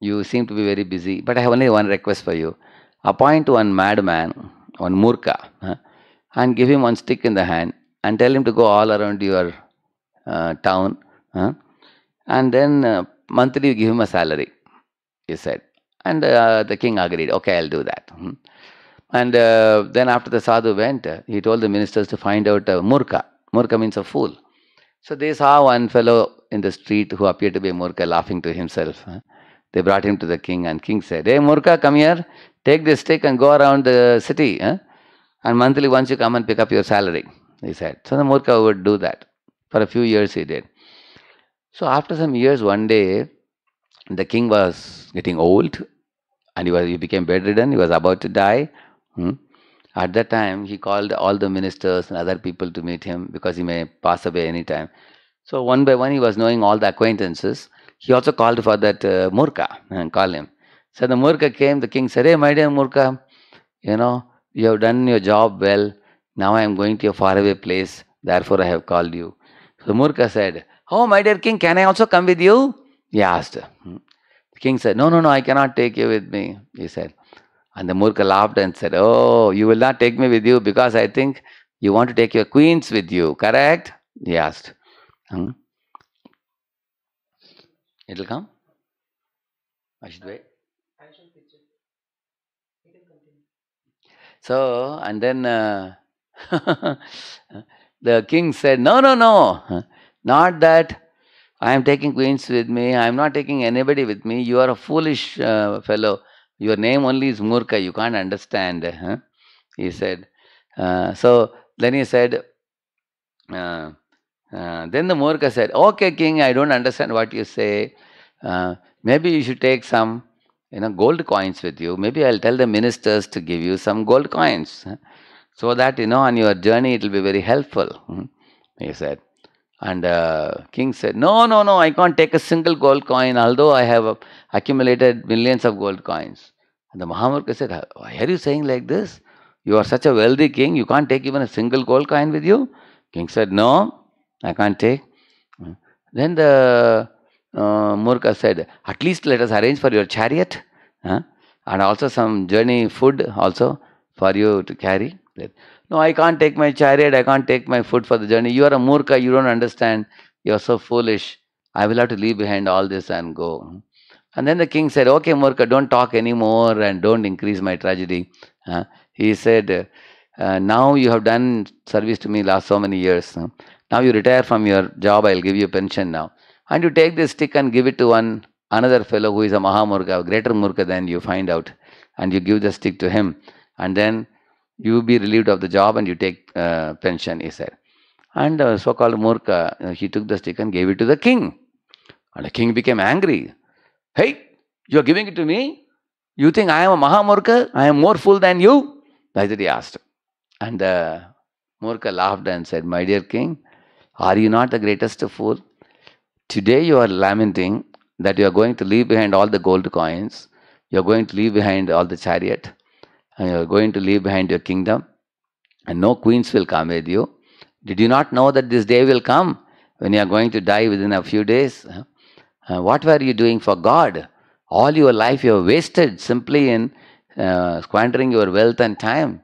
you seem to be very busy, but I have only one request for you. Appoint one madman, one murka, huh, and give him one stick in the hand and tell him to go all around your uh, town. Huh, and then uh, monthly you give him a salary, he said. And uh, the king agreed, okay, I'll do that. Hmm. And uh, then after the sadhu went, uh, he told the ministers to find out a uh, murka. Murka means a fool. So they saw one fellow in the street who appeared to be Murka laughing to himself. They brought him to the king and king said, Hey Murka, come here, take this stick and go around the city. And monthly once you come and pick up your salary, he said. So the Murka would do that. For a few years he did. So after some years, one day, the king was getting old and he, was, he became bedridden, he was about to die. Hmm? At that time, he called all the ministers and other people to meet him because he may pass away anytime. So one by one, he was knowing all the acquaintances. He also called for that uh, Murka and call him. So the Murka came. The king said, "Hey, my dear Murka, you know you have done your job well. Now I am going to a faraway place. Therefore, I have called you." So Murka said, "Oh, my dear king, can I also come with you?" He asked. Hmm. The king said, "No, no, no. I cannot take you with me." He said. And the Murka laughed and said, "Oh, you will not take me with you because I think you want to take your queens with you, correct?" He asked it'll come I should wait so and then uh, the king said no no no not that I am taking queens with me. I am not taking anybody with me. You are a foolish uh, fellow. Your name only is Murka. You can't understand. Huh? He said. Uh, so then he said, uh, uh, then the murka said, Okay, king, I don't understand what you say. Uh, maybe you should take some you know, gold coins with you. Maybe I'll tell the ministers to give you some gold coins so that, you know, on your journey it will be very helpful. Hmm, he said. And uh, king said, No, no, no, I can't take a single gold coin, although I have accumulated millions of gold coins. And the Mahamurka said, Why are you saying like this? You are such a wealthy king, you can't take even a single gold coin with you? King said, No, I can't take. Then the uh, Murka said, At least let us arrange for your chariot huh? and also some journey food also for you to carry. No, I can't take my chariot, I can't take my food for the journey. You are a Murka, you don't understand. You are so foolish. I will have to leave behind all this and go. And then the king said, Okay, Murka, don't talk anymore and don't increase my tragedy. Huh? he said, uh, Now you have done service to me last so many years. Huh? Now you retire from your job, I'll give you a pension now. And you take this stick and give it to one another fellow who is a Mahamurka, a greater Murka than you find out. And you give the stick to him. And then you will be relieved of the job and you take uh, pension, he said. And uh, so-called Murka, uh, he took the stick and gave it to the king. And the king became angry. Hey, you're giving it to me? You think I am a Mahamurka? I am more fool than you? That's what he asked. And uh, Murka laughed and said, My dear king, are you not the greatest fool? Today you are lamenting that you are going to leave behind all the gold coins, you are going to leave behind all the chariot, and you are going to leave behind your kingdom, and no queens will come with you. Did you not know that this day will come when you are going to die within a few days? Uh, what were you doing for God? All your life you have wasted simply in uh, squandering your wealth and time.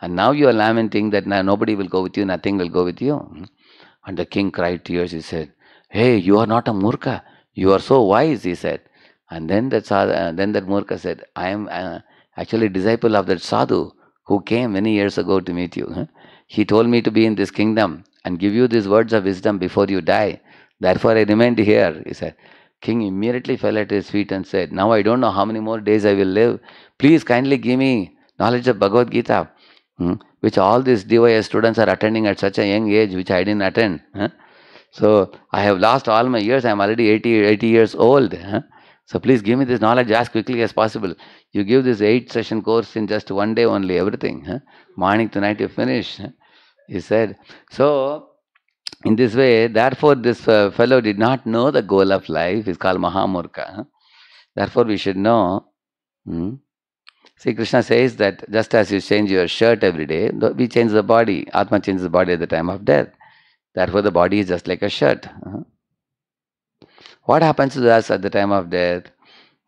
And now you are lamenting that nobody will go with you, nothing will go with you. And the king cried tears. He said, Hey, you are not a Murka. You are so wise, he said. And then that, sadhu, uh, then that Murka said, I am uh, actually disciple of that sadhu who came many years ago to meet you. He told me to be in this kingdom and give you these words of wisdom before you die. Therefore, I remained here, he said. King immediately fell at his feet and said, Now I don't know how many more days I will live. Please kindly give me knowledge of Bhagavad Gita. Hmm? which all these DYS students are attending at such a young age, which I didn't attend. Huh? So I have lost all my years. I'm already 80, 80 years old. Huh? So please give me this knowledge as quickly as possible. You give this eight session course in just one day only, everything. Huh? Morning to night you finish. He said. So in this way, therefore this uh, fellow did not know the goal of life. He's called Mahamurka. Huh? Therefore we should know. Hmm? See, Krishna says that just as you change your shirt every day, we change the body. Atma changes the body at the time of death. Therefore, the body is just like a shirt. Uh-huh. What happens to us at the time of death?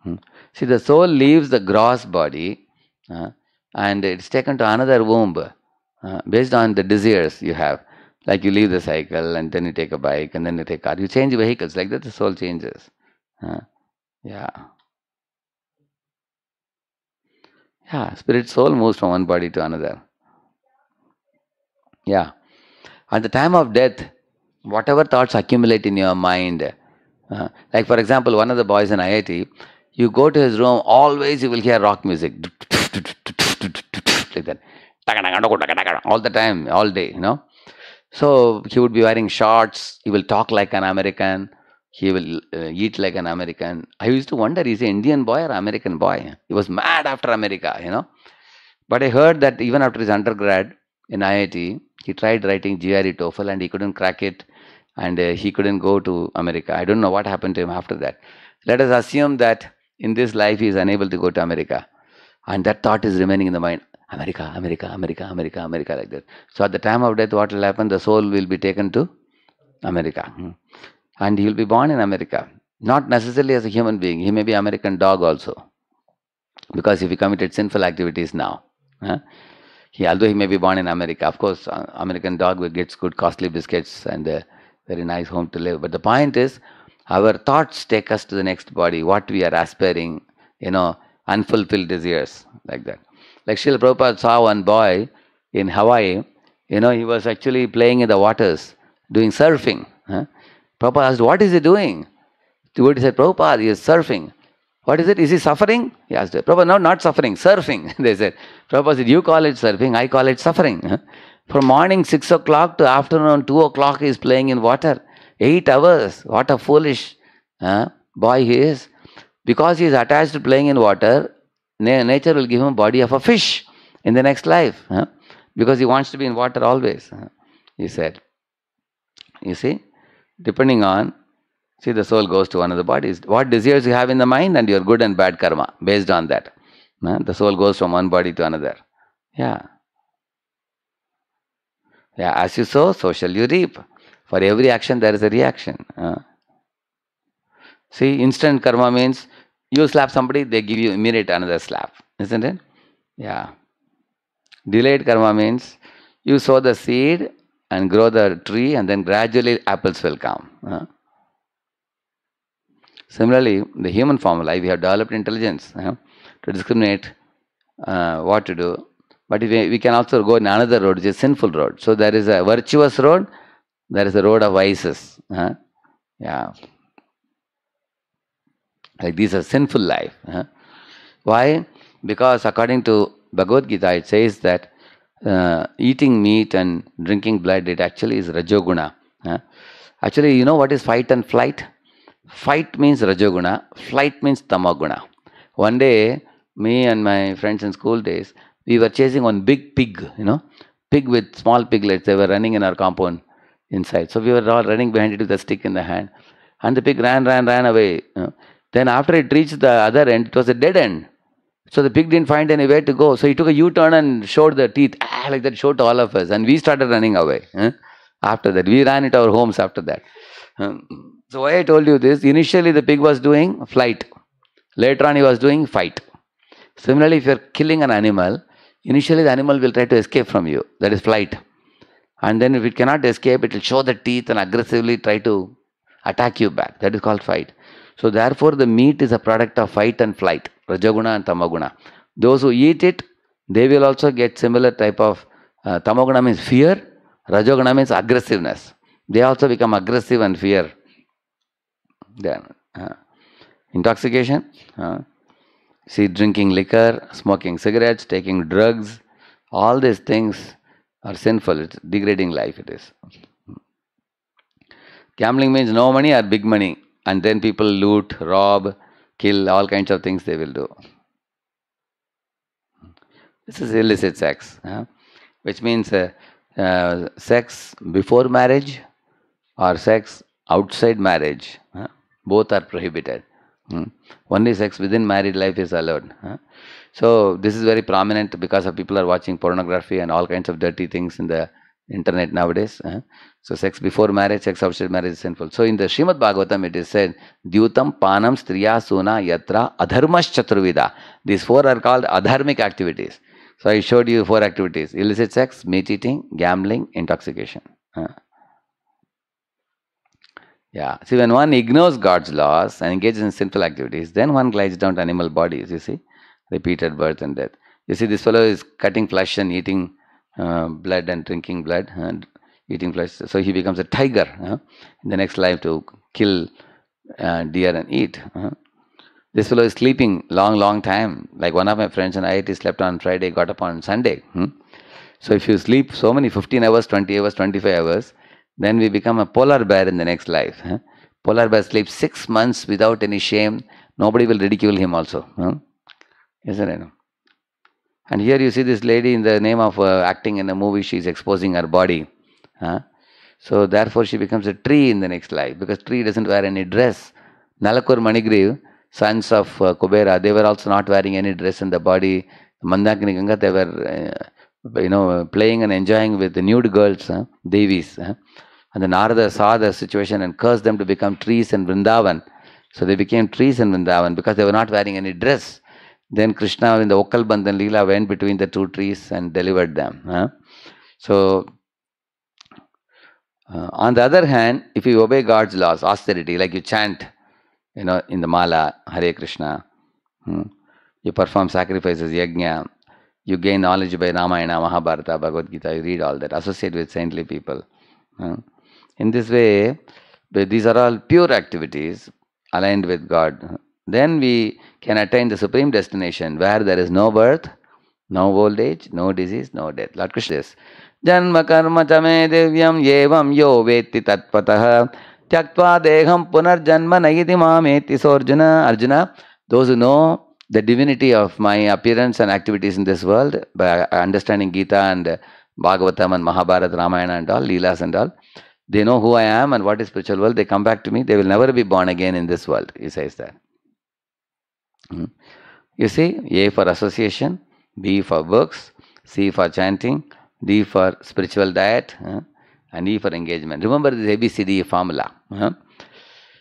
Hmm. See, the soul leaves the gross body uh, and it's taken to another womb uh, based on the desires you have. Like you leave the cycle and then you take a bike and then you take a car. You change vehicles. Like that, the soul changes. Uh, yeah. Yeah, spirit soul moves from one body to another. Yeah. At the time of death, whatever thoughts accumulate in your mind, uh, like for example, one of the boys in IIT, you go to his room, always you will hear rock music. Like that. All the time, all day, you know. So he would be wearing shorts, he will talk like an American, he will uh, eat like an American. I used to wonder, is he Indian boy or American boy? He was mad after America, you know. But I heard that even after his undergrad in IIT, he tried writing GRE TOEFL and he couldn't crack it and uh, he couldn't go to America. I don't know what happened to him after that. Let us assume that in this life he is unable to go to America. And that thought is remaining in the mind. America, America, America, America, America, like that. So at the time of death, what will happen? The soul will be taken to America. Hmm and he will be born in America. Not necessarily as a human being, he may be American dog also. Because if he committed sinful activities now, huh? he, although he may be born in America, of course, uh, American dog gets good costly biscuits and a very nice home to live. But the point is, our thoughts take us to the next body, what we are aspiring, you know, unfulfilled desires, like that. Like Srila Prabhupada saw one boy in Hawaii, you know, he was actually playing in the waters, doing surfing. Huh? Prabhupada asked, What is he doing? The devotee said, Prabhupada, he is surfing. What is it? Is he suffering? He asked, Prabhupada, no, not suffering, surfing. they said, Prabhupada said, You call it surfing, I call it suffering. From morning 6 o'clock to afternoon 2 o'clock, he is playing in water. Eight hours. What a foolish uh, boy he is. Because he is attached to playing in water, na- nature will give him body of a fish in the next life. Because he wants to be in water always, he said. You see? depending on see the soul goes to another body what desires you have in the mind and your good and bad karma based on that the soul goes from one body to another yeah yeah as you sow so shall you reap for every action there is a reaction see instant karma means you slap somebody they give you immediate another slap isn't it yeah delayed karma means you sow the seed and grow the tree and then gradually apples will come. Similarly, the human formula, we have developed intelligence to discriminate uh, what to do. But we, we can also go in another road, which is sinful road. So there is a virtuous road, there is a road of vices. Yeah. Like these are sinful life. Why? Because according to Bhagavad Gita, it says that uh, eating meat and drinking blood, it actually is Rajoguna. Huh? Actually, you know what is fight and flight? Fight means Rajoguna, flight means Tamaguna. One day, me and my friends in school days, we were chasing one big pig, you know, pig with small piglets. They were running in our compound inside. So we were all running behind it with a stick in the hand. And the pig ran, ran, ran away. You know. Then after it reached the other end, it was a dead end. So the pig didn't find anywhere to go. So he took a U-turn and showed the teeth, ah, like that, showed to all of us. And we started running away. Eh? After that, we ran into our homes after that. Um, so why I told you this, initially the pig was doing flight. Later on he was doing fight. Similarly, if you're killing an animal, initially the animal will try to escape from you. That is flight. And then if it cannot escape, it will show the teeth and aggressively try to attack you back. That is called fight. So therefore, the meat is a product of fight and flight, rajaguna and tamaguna. Those who eat it, they will also get similar type of uh, tamaguna means fear, rajaguna means aggressiveness. They also become aggressive and fear. Then, uh, intoxication. Uh, see, drinking liquor, smoking cigarettes, taking drugs, all these things are sinful. It's degrading life. It is. Gambling means no money or big money and then people loot, rob, kill, all kinds of things they will do. This is illicit sex, which means uh, uh, sex before marriage or sex outside marriage. Both are prohibited. Hmm? Only sex within married life is allowed. So this is very prominent because of people are watching pornography and all kinds of dirty things in the internet nowadays. So sex before marriage, sex after marriage is sinful. So in the Shrimad Bhagavatam it is said, Dyutam Panam Striya Suna Yatra Adharmas Chaturvida. These four are called adharmic activities. So I showed you four activities. Illicit sex, meat eating, gambling, intoxication. Huh. Yeah. See, when one ignores God's laws and engages in sinful activities, then one glides down to animal bodies, you see. Repeated birth and death. You see, this fellow is cutting flesh and eating uh, blood and drinking blood. And eating flesh. So he becomes a tiger uh, in the next life to kill uh, deer and eat. Uh. This fellow is sleeping long, long time. Like one of my friends and I, he slept on Friday, got up on Sunday. Hmm? So if you sleep so many 15 hours, 20 hours, 25 hours, then we become a polar bear in the next life. Huh? Polar bear sleeps six months without any shame. Nobody will ridicule him also. Huh? Isn't it? And here you see this lady in the name of uh, acting in a movie, she is exposing her body. Huh? So therefore she becomes a tree in the next life because tree doesn't wear any dress. Nalakur Manigrev, sons of uh, Kubera, they were also not wearing any dress in the body. Mandakini Ganga, they were, uh, you know, playing and enjoying with the nude girls, huh? devis. Huh? And then Narada saw the situation and cursed them to become trees in Vrindavan. So they became trees in Vrindavan because they were not wearing any dress. Then Krishna in the Okalbandhan Leela went between the two trees and delivered them. Huh? So uh, on the other hand, if you obey God's laws, austerity, like you chant, you know, in the mala, Hare Krishna, hmm, you perform sacrifices, yajna, you gain knowledge by Ramayana, Mahabharata, Bhagavad Gita, you read all that, associate with saintly people. Hmm. In this way, these are all pure activities aligned with God. Then we can attain the supreme destination where there is no birth, no old age, no disease, no death. Lord Krishna says, जन्म कर्म च मे दिव्यम एवं यो वेत्ति तत्पत त्यक्वा देहम पुनर्जन्म नयति मेति so Arjun Arjun those know the divinity of my appearance and activities in this world understanding Gita and Bhagavatam and Mahabharata Ramayana and all lilas and all they know who I am and what is spiritual world they come back to me they will never be born again in this world is say you see A for association B for works C for chanting D for spiritual diet, uh, and E for engagement. Remember this ABCD formula. Uh,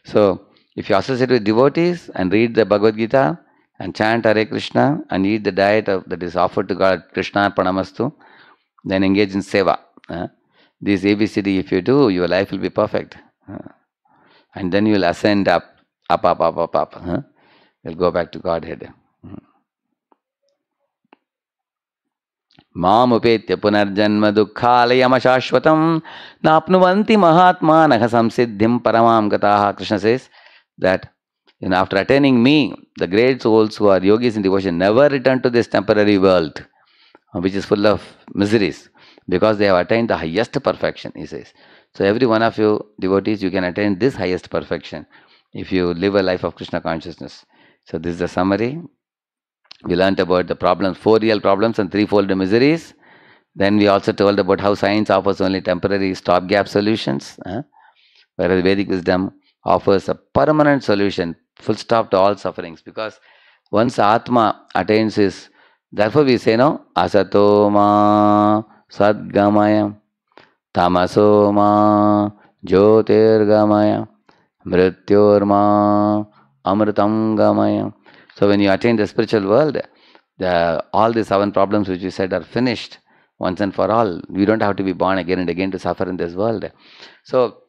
so, if you associate with devotees and read the Bhagavad Gita and chant Hare Krishna and eat the diet of, that is offered to God, Krishna Panamastu, then engage in seva. Uh, this ABCD, if you do, your life will be perfect. and then you will ascend up, up, up, up, up, up. You'll go back to Godhead. Hmm. मेत्य पुनर्जन्म दुखालयम शाश्वत नाप्नुवंति महात्मा नख संसिधि परमा गता Krishna says that you know after attaining me the great souls who are yogi in devotion never return to this temporary world which is full of miseries because they have attained the highest perfection is is so every one of you devotees you can attain this highest perfection if you live a life of Krishna consciousness so this the summary We learnt about the problems, four real problems and threefold miseries. Then we also told about how science offers only temporary stopgap solutions, eh? whereas Vedic wisdom offers a permanent solution, full stop to all sufferings. Because once Atma attains his, therefore we say no Asatoma Sadgamaya, Tamasoma Jyotirgamaya, Mrityorma Amritam Gamaya. So when you attain the spiritual world, the, all the seven problems which we said are finished once and for all. We don't have to be born again and again to suffer in this world. So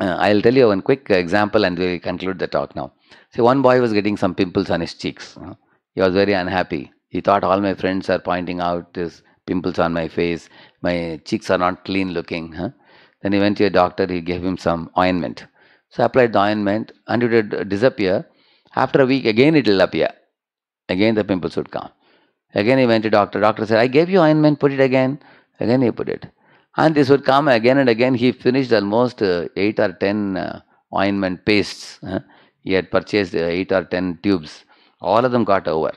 uh, I'll tell you one quick example and we'll conclude the talk now. See, one boy was getting some pimples on his cheeks. He was very unhappy. He thought all my friends are pointing out his pimples on my face. My cheeks are not clean looking. Huh? Then he went to a doctor. He gave him some ointment. So I applied the ointment and it would disappear. After a week, again it will appear. Again the pimples would come. Again he went to doctor. Doctor said, I gave you ointment, put it again. Again he put it. And this would come again and again. He finished almost uh, 8 or 10 uh, ointment pastes. He had purchased uh, 8 or 10 tubes. All of them got over.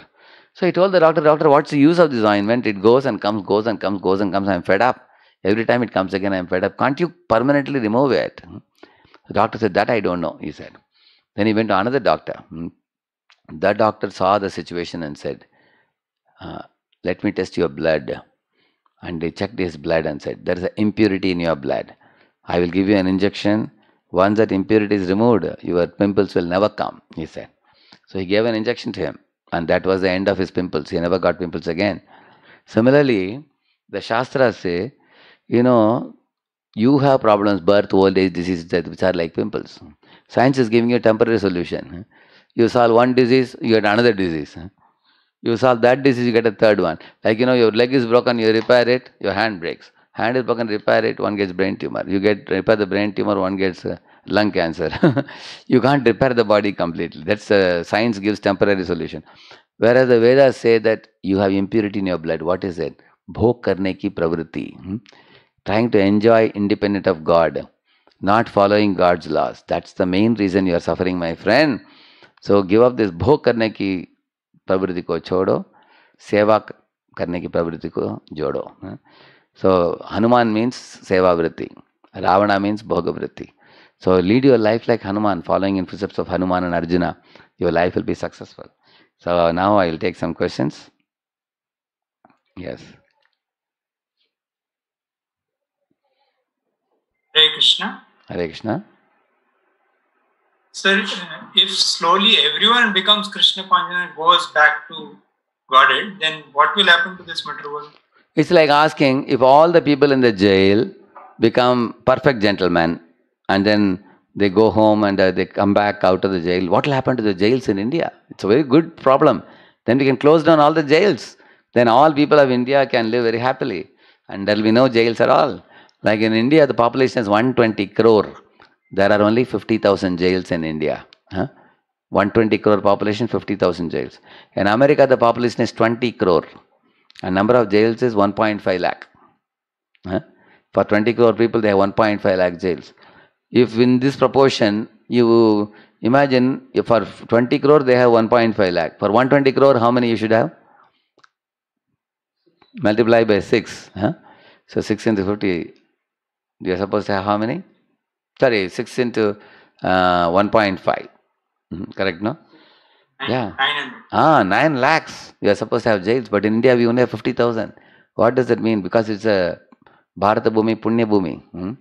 So he told the doctor, Doctor, what's the use of this ointment? It goes and comes, goes and comes, goes and comes. I'm fed up. Every time it comes again, I'm fed up. Can't you permanently remove it? The doctor said, That I don't know, he said. Then he went to another doctor. Hmm. That doctor saw the situation and said, uh, Let me test your blood. And they checked his blood and said, There is an impurity in your blood. I will give you an injection. Once that impurity is removed, your pimples will never come, he said. So he gave an injection to him. And that was the end of his pimples. He never got pimples again. Similarly, the Shastras say, you know, you have problems, birth, old age, diseases, death, which are like pimples. Science is giving you a temporary solution. You solve one disease, you get another disease. You solve that disease, you get a third one. Like, you know, your leg is broken, you repair it, your hand breaks. Hand is broken, repair it, one gets brain tumor. You get repair the brain tumor, one gets uh, lung cancer. you can't repair the body completely. That's uh, science gives temporary solution. Whereas the Vedas say that you have impurity in your blood. What is it? Bhog karne ki pravritti. Hmm? Trying to enjoy independent of God not following God's laws. That's the main reason you are suffering, my friend. So give up this bhog करने ki प्रवृत्ति ko chodo, seva करने ki प्रवृत्ति ko jodo. so hanuman means seva vritti ravana means bhoga vritti so lead your life like hanuman following in precepts of hanuman and arjuna your life will be successful so now i will take some questions yes Hare Krishna. Hare Krishna. Sir, if slowly everyone becomes Krishna conscious and goes back to Godhead, then what will happen to this material world? It's like asking if all the people in the jail become perfect gentlemen and then they go home and uh, they come back out of the jail, what will happen to the jails in India? It's a very good problem. Then we can close down all the jails. Then all people of India can live very happily and there will be no jails at all. Like in India, the population is 120 crore. There are only 50,000 jails in India. Huh? 120 crore population, 50,000 jails. In America, the population is 20 crore. And number of jails is 1.5 lakh. Huh? For 20 crore people, they have 1.5 lakh jails. If in this proportion, you imagine for 20 crore, they have 1.5 lakh. For 120 crore, how many you should have? Multiply by 6. Huh? So 6 into 50, you are supposed to have how many? Sorry, 6 into uh, one5 mm-hmm, Correct, no? Nine, yeah. Nine. Ah, 9 lakhs. You are supposed to have jails, but in India we only have 50,000. What does that mean? Because it's a Bharata Bhumi, Punya Bhumi. Hmm?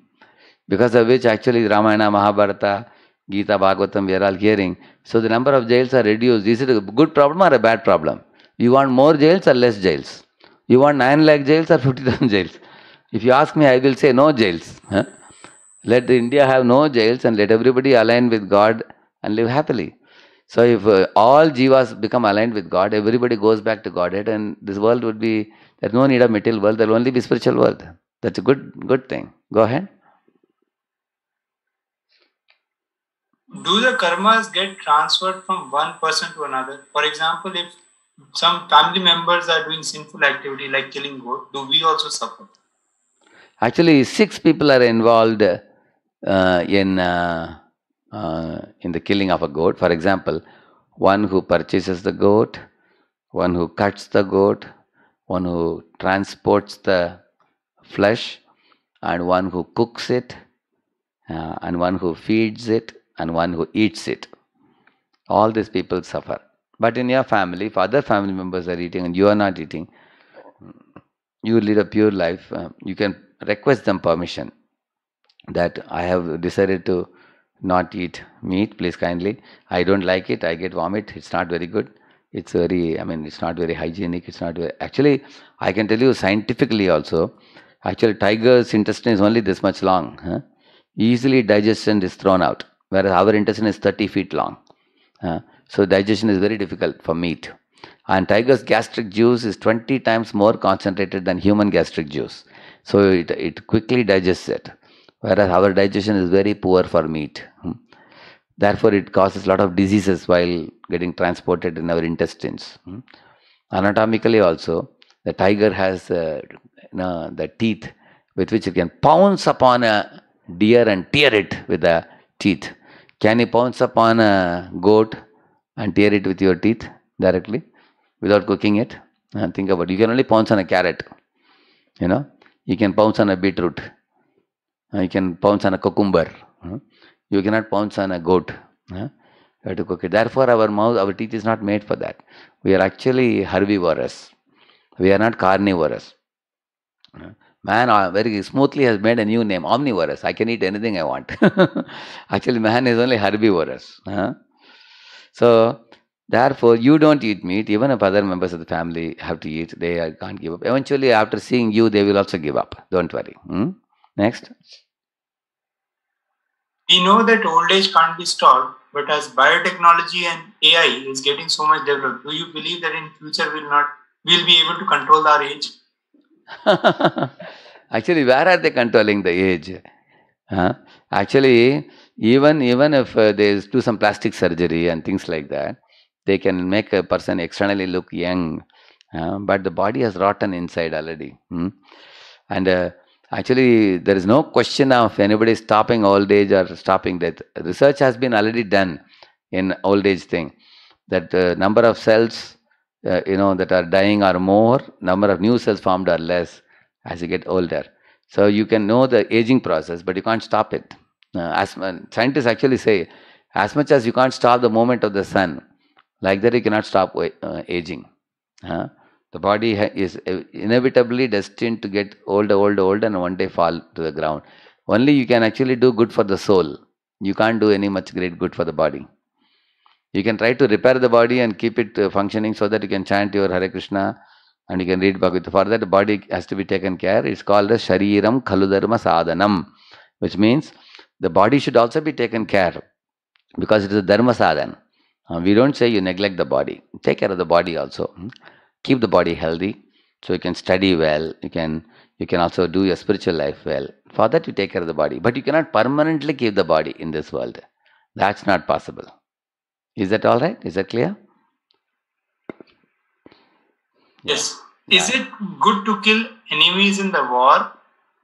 Because of which actually Ramayana, Mahabharata, Gita, Bhagavatam, we are all hearing. So the number of jails are reduced. Is it a good problem or a bad problem? You want more jails or less jails? You want 9 lakh jails or 50,000 jails? If you ask me, I will say no jails. Huh? Let India have no jails and let everybody align with God and live happily. So if uh, all jivas become aligned with God, everybody goes back to Godhead, and this world would be there's no need of material world. There'll only be spiritual world. That's a good good thing. Go ahead. Do the karmas get transferred from one person to another? For example, if some family members are doing sinful activity like killing goat, do we also suffer? Actually, six people are involved uh, in, uh, uh, in the killing of a goat. For example, one who purchases the goat, one who cuts the goat, one who transports the flesh, and one who cooks it, uh, and one who feeds it, and one who eats it. All these people suffer. But in your family, if other family members are eating and you are not eating, you lead a pure life. Uh, you can request them permission that I have decided to not eat meat, please kindly. I don't like it, I get vomit, it's not very good. It's very, I mean, it's not very hygienic, it's not very, actually, I can tell you scientifically also, actually tiger's intestine is only this much long. Huh? Easily digestion is thrown out, whereas our intestine is 30 feet long. So digestion is very difficult for meat. And tiger's gastric juice is 20 times more concentrated than human gastric juice. So it, it quickly digests it. Whereas our digestion is very poor for meat. Hmm. Therefore, it causes a lot of diseases while getting transported in our intestines. Hmm. Anatomically, also, the tiger has uh, you know, the teeth with which it can pounce upon a deer and tear it with the teeth. Can you pounce upon a goat and tear it with your teeth directly without cooking it? And think about it. You can only pounce on a carrot. You know, you can pounce on a beetroot. Uh, you can pounce on a cucumber. Uh, you cannot pounce on a goat. Uh, you have to cook it. Therefore, our mouth, our teeth is not made for that. We are actually herbivorous. We are not carnivorous. Man very smoothly has made a new name, omnivorous. I can eat anything I want. actually, man is only herbivorous. So, Therefore, you don't eat meat. Even if other members of the family have to eat, they can't give up. Eventually, after seeing you, they will also give up. Don't worry. Hmm? Next. We know that old age can't be stopped, but as biotechnology and AI is getting so much developed, do you believe that in future we'll not we'll be able to control our age? Actually, where are they controlling the age? Huh? Actually, even even if uh, they do some plastic surgery and things like that, they can make a person externally look young uh, but the body has rotten inside already hmm? and uh, actually there is no question of anybody stopping old age or stopping death research has been already done in old age thing that uh, number of cells uh, you know that are dying are more number of new cells formed are less as you get older so you can know the aging process but you can't stop it uh, as uh, scientists actually say as much as you can't stop the movement of the sun like that, you cannot stop uh, aging. Huh? The body is inevitably destined to get old, old, old, and one day fall to the ground. Only you can actually do good for the soul. You can't do any much great good for the body. You can try to repair the body and keep it uh, functioning so that you can chant your Hare Krishna and you can read Bhagavad For that, the body has to be taken care. It's called the Shariram Khaludharma Sadhanam, which means the body should also be taken care because it is a Dharma Sadhan. Uh, we don't say you neglect the body. Take care of the body also. Hmm? Keep the body healthy so you can study well. You can you can also do your spiritual life well. For that, you take care of the body. But you cannot permanently keep the body in this world. That's not possible. Is that all right? Is that clear? Yes. Yeah. Is it good to kill enemies in the war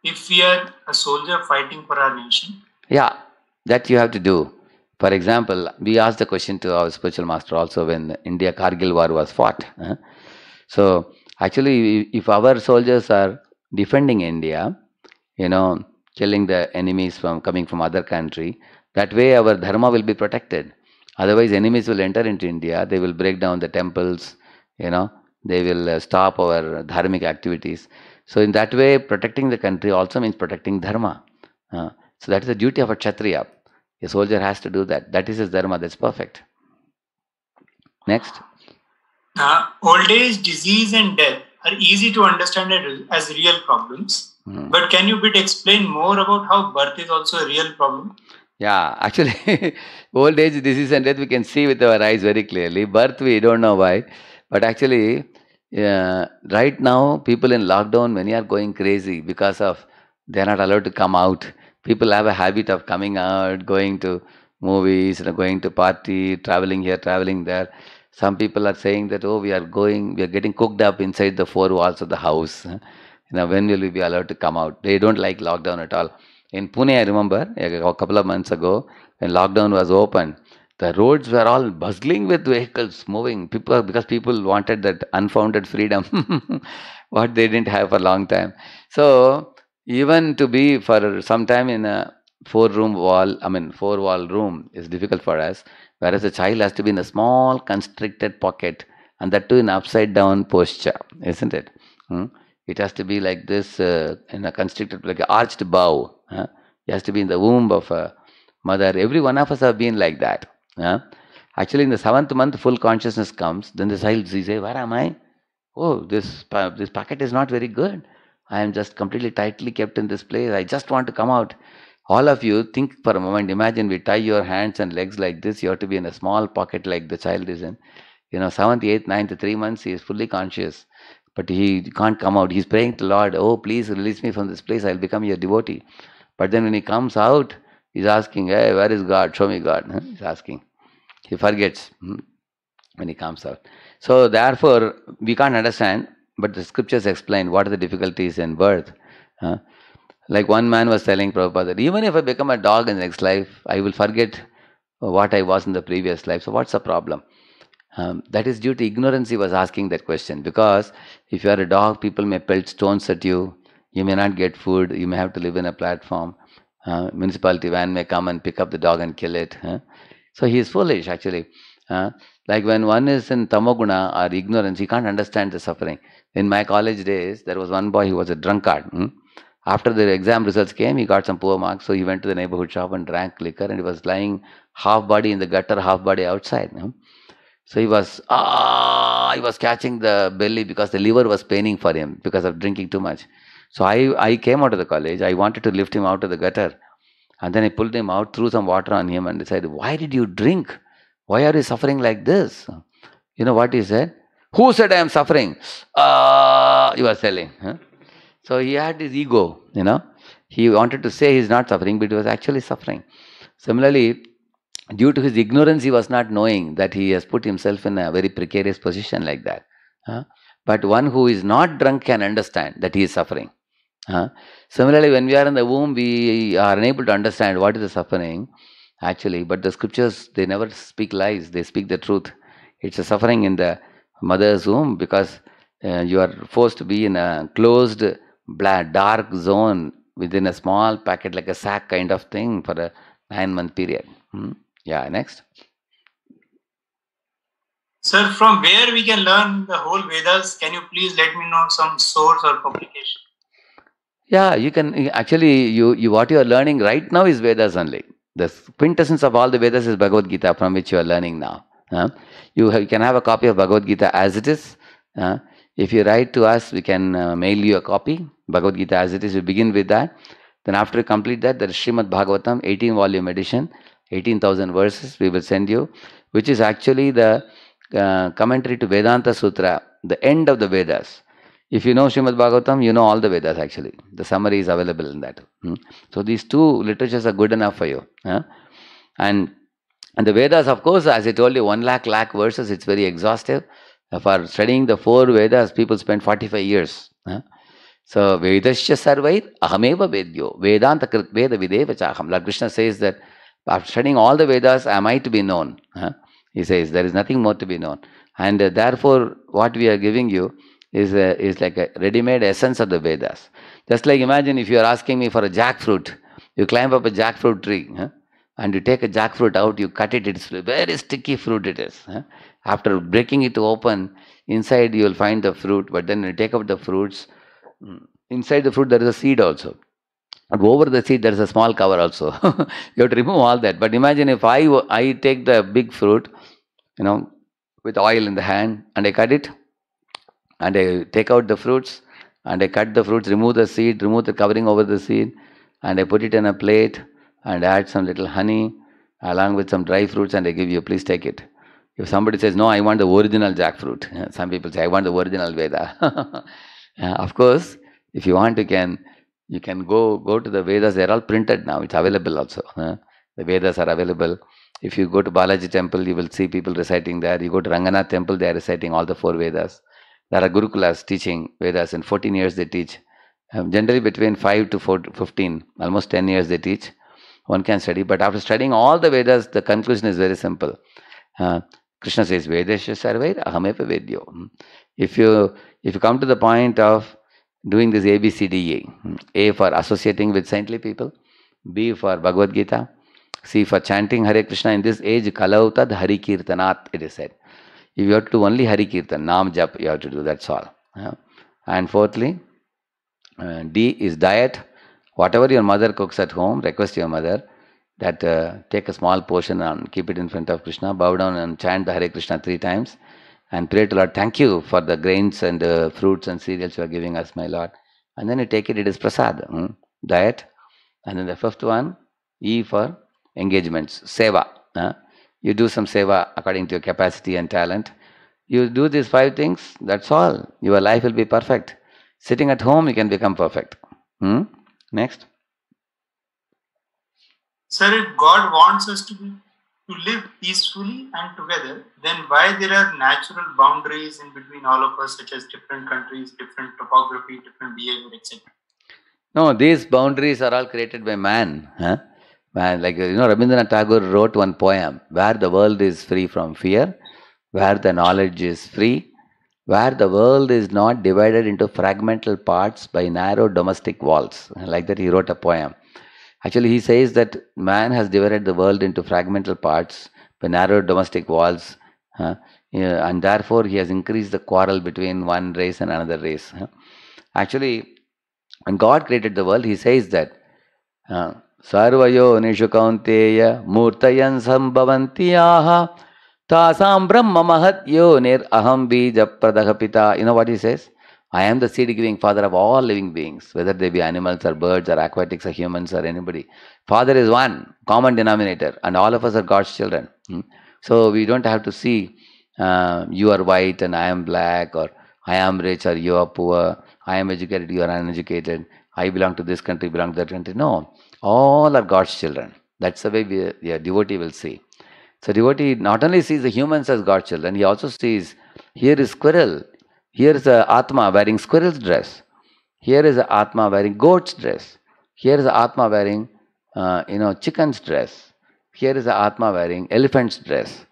if we are a soldier fighting for our nation? Yeah, that you have to do. For example, we asked the question to our spiritual master also when India Kargil war was fought. So actually, if our soldiers are defending India, you know, killing the enemies from coming from other country, that way our dharma will be protected. Otherwise, enemies will enter into India. They will break down the temples. You know, they will uh, stop our dharmic activities. So in that way, protecting the country also means protecting dharma. so that is the duty of a kshatriya. A soldier has to do that. That is his dharma. That's perfect. Next. Uh, old age, disease, and death are easy to understand as real problems. Hmm. But can you bit explain more about how birth is also a real problem? Yeah, actually, old age, disease, and death we can see with our eyes very clearly. Birth, we don't know why. But actually, uh, right now, people in lockdown, many are going crazy because of they are not allowed to come out people have a habit of coming out, going to movies, going to party, traveling here, traveling there. Some people are saying that, oh, we are going, we are getting cooked up inside the four walls of the house. You know, when will we be allowed to come out? They don't like lockdown at all. In Pune, I remember a couple of months ago when lockdown was open, the roads were all bustling with vehicles moving people because people wanted that unfounded freedom what they didn't have for a long time so even to be for some time in a four room wall i mean four wall room is difficult for us whereas a child has to be in a small constricted pocket and that too in upside down posture isn't it hmm? it has to be like this uh, in a constricted like an arched bow huh? it has to be in the womb of a mother every one of us have been like that huh? actually in the seventh month full consciousness comes then the child says where am i oh this this packet is not very good I am just completely tightly kept in this place. I just want to come out. All of you, think for a moment. Imagine we tie your hands and legs like this. You have to be in a small pocket like the child is in. You know, seventh, eighth, ninth, three months, he is fully conscious. But he can't come out. He's praying to Lord, Oh, please release me from this place. I'll become your devotee. But then when he comes out, he's asking, Hey, where is God? Show me God. He's asking. He forgets hmm, when he comes out. So, therefore, we can't understand but the scriptures explain what are the difficulties in birth. Huh? Like one man was telling Prabhupada that even if I become a dog in the next life, I will forget what I was in the previous life. So, what's the problem? Um, that is due to ignorance, he was asking that question. Because if you are a dog, people may pelt stones at you, you may not get food, you may have to live in a platform. Uh, municipality van may come and pick up the dog and kill it. Huh? So he is foolish actually. Uh, like when one is in tamoguna or ignorance, he can't understand the suffering in my college days, there was one boy who was a drunkard. Hmm? After the exam results came, he got some poor marks, so he went to the neighborhood shop and drank liquor, and he was lying half body in the gutter, half body outside. Hmm? So he was ah, he was catching the belly because the liver was paining for him because of drinking too much. So I I came out of the college. I wanted to lift him out of the gutter, and then I pulled him out, threw some water on him, and said, "Why did you drink? Why are you suffering like this?" You know what he said? Who said I am suffering? Uh, you are selling. Huh? So he had his ego, you know. He wanted to say he is not suffering, but he was actually suffering. Similarly, due to his ignorance, he was not knowing that he has put himself in a very precarious position like that. Huh? But one who is not drunk can understand that he is suffering. Huh? Similarly, when we are in the womb, we are unable to understand what is the suffering actually. But the scriptures, they never speak lies, they speak the truth. It's a suffering in the mother's womb because uh, you are forced to be in a closed black dark zone within a small packet like a sack kind of thing for a nine month period hmm? yeah next sir from where we can learn the whole vedas can you please let me know some source or publication yeah you can actually you, you what you are learning right now is vedas only the quintessence of all the vedas is bhagavad gita from which you are learning now uh, you, have, you, can have a copy of Bhagavad Gita as it is. Uh, if you write to us, we can uh, mail you a copy. Bhagavad Gita as it is, we begin with that. Then after you complete that, there is Srimad Bhagavatam, 18 volume edition, 18,000 verses we will send you, which is actually the uh, commentary to Vedanta Sutra, the end of the Vedas. If you know Srimad Bhagavatam, you know all the Vedas actually. The summary is available in that. Hmm? So these two literatures are good enough for you. Huh? And and the Vedas, of course, as I told you, one lakh lakh verses, it's very exhaustive. Uh, for studying the four Vedas, people spend 45 years. Vedas So, Vedasya Sarvait Ahameva Vedyo. Vedanta Krit Veda Videva Chaham. Lord Krishna says that after studying all the Vedas, am I to be known? He says, there is nothing more to be known. And uh, therefore, what we are giving you is, a, uh, is like a ready made essence of the Vedas. Just like imagine if you are asking me for a jackfruit, you climb up a jackfruit tree. Huh? and you take a jackfruit out, you cut it, it's very sticky fruit it is. After breaking it open, inside you will find the fruit, but then you take out the fruits, mm, inside the fruit there is a seed also. And over the seed there is a small cover also. you have to remove all that. But imagine if I, I take the big fruit, you know, with oil in the hand and I cut it and I take out the fruits and I cut the fruits, remove the seed, remove the covering over the seed and I put it in a plate and add some little honey along with some dry fruits and I give you, please take it. If somebody says, no, I want the original jackfruit. Some people say, I want the original Veda. of course, if you want, you can you can go go to the Vedas. They're all printed now. It's available also. The Vedas are available. If you go to Balaji temple, you will see people reciting there. You go to Ranganath temple, they are reciting all the four Vedas. There are Gurukulas teaching Vedas. In 14 years, they teach. Um, generally between 5 to 4, 15, almost 10 years they teach one can study. But after studying all the Vedas, the conclusion is very simple. Uh, Krishna says, Vedesya Sarvair Ahameva Vedyo. Hmm. If you, if you come to the point of doing this ABCDA, hmm, A for associating with saintly people, B for Bhagavad Gita, C for chanting Hare Krishna in this age, Kalau Tad Hari Kirtanat, it is said. If you have to do only Hari Kirtan, Nam Jap, you have to do, that's all. Yeah. And fourthly, uh, D is diet whatever your mother cooks at home, request your mother that uh, take a small portion and keep it in front of Krishna, bow down and chant the Hare Krishna three times and pray to Lord, thank you for the grains and uh, fruits and cereals you are giving us, my Lord. And then you take it, it is prasad, hmm? diet. And then the fifth one, E for engagements, seva. Huh? You do some seva according to your capacity and talent. You do these five things, that's all. Your life will be perfect. Sitting at home, you can become perfect. Hmm? Next. Sir, if God wants us to be to live peacefully and together, then why there are natural boundaries in between all of us, such as different countries, different topography, different behavior, etc. No, these boundaries are all created by man. Huh? Man, like you know, Rabindranath Tagore wrote one poem where the world is free from fear, where the knowledge is free, where the world is not divided into fragmental parts by narrow domestic walls. Like that, he wrote a poem. Actually, he says that man has divided the world into fragmental parts by narrow domestic walls, and therefore he has increased the quarrel between one race and another race. Actually, when God created the world, he says that. Uh, सर्वयोनिषु कौन्तेय मूर्तयन् सम्भवन्ति आह Tasam Brahma Mahat nir Aham Bija Pita. You know what he says? I am the seed giving father of all living beings, whether they be animals or birds or aquatics or humans or anybody. Father is one common denominator, and all of us are God's children. Hmm? So we don't have to see uh, you are white and I am black, or I am rich or you are poor, I am educated, you are uneducated, I belong to this country, belong to that country. No, all are God's children. That's the way we, the devotee will see. So devotee not only sees the humans as godchildren, children, he also sees here is squirrel, here is a Atma wearing squirrel's dress, here is a Atma wearing goat's dress, here is a Atma wearing uh, you know chicken's dress, here is a Atma wearing elephant's dress,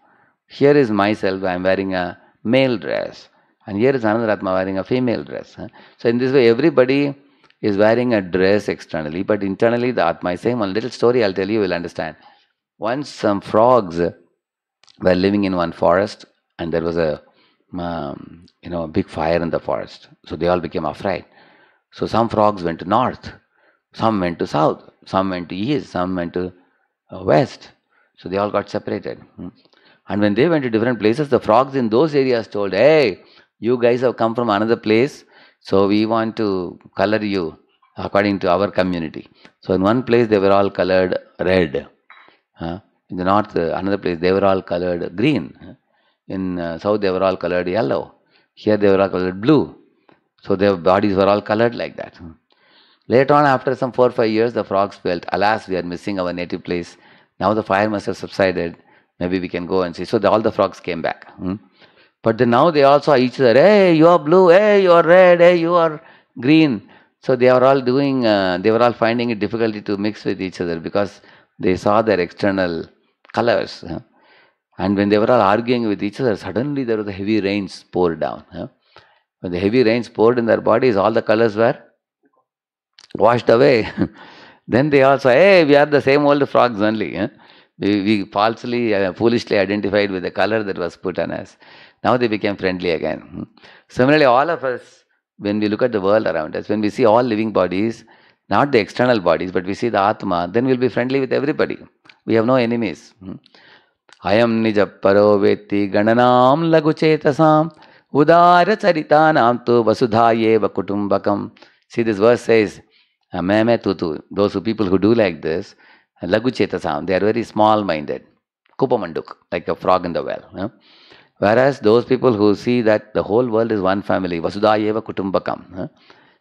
here is myself I am wearing a male dress, and here is another Atma wearing a female dress. So in this way everybody is wearing a dress externally, but internally the Atma is saying one little story I'll tell you, you'll understand. Once some frogs were living in one forest, and there was a um, you know a big fire in the forest. So they all became afraid. So some frogs went to north, some went to south, some went to east, some went to uh, west. So they all got separated. Hmm. And when they went to different places, the frogs in those areas told, "Hey, you guys have come from another place, so we want to color you." according to our community. So in one place they were all colored red, in the north, uh, another place, they were all colored green. In uh, south, they were all colored yellow. Here, they were all colored blue. So their bodies were all colored like that. Later on, after some four or five years, the frogs felt, alas, we are missing our native place. Now the fire must have subsided. Maybe we can go and see. So the, all the frogs came back. Hmm? But now they also each other, hey, you are blue, hey, you are red, hey, you are green. So they are all doing, uh, they were all finding it difficult to mix with each other because they saw their external colors. Huh? And when they were all arguing with each other, suddenly there was a heavy rains poured down. Huh? When the heavy rains poured in their bodies, all the colors were washed away. then they all said, hey, we are the same old frogs only. Huh? We, we, falsely, uh, foolishly identified with the color that was put on us. Now they became friendly again. Hmm. Similarly, all of us, when we look at the world around us, when we see all living bodies, not the external bodies, but we see the Atma, then we'll be friendly with everybody. We have no enemies. I hmm. am ni japparo veti gananam laguchetasam udara charitanam tu vasudhaye vakutumbakam. See, this verse says, Ameme ah, tutu, those people who do like this, laguchetasam, they are very small minded. Kupamanduk, like a frog in the well. Whereas those people who see that the whole world is one family, vasudhaye vakutumbakam. Huh?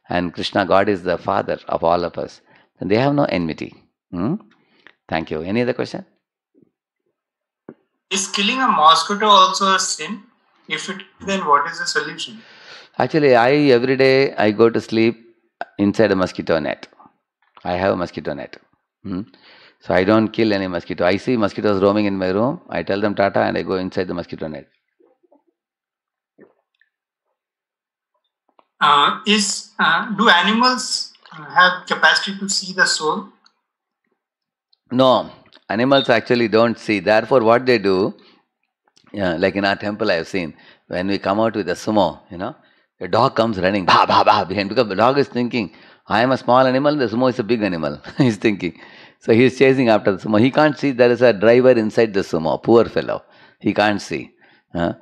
And Krishna, God is the father of all of us. they have no enmity. Hmm? Thank you. Any other question? Is killing a mosquito also a sin? If it then what is the solution? Actually, I every day I go to sleep inside a mosquito net. I have a mosquito net. Hmm? So I don't kill any mosquito. I see mosquitoes roaming in my room. I tell them tata and I go inside the mosquito net. uh, is uh, do animals have capacity to see the soul? No, animals actually don't see. Therefore, what they do, yeah, like in our temple, I have seen when we come out with a sumo, you know, the dog comes running, bah bah bah behind because the dog is thinking, I am a small animal, the sumo is a big animal. he's thinking. So he's chasing after the sumo. He can't see there is a driver inside the sumo, poor fellow. He can't see. Uh,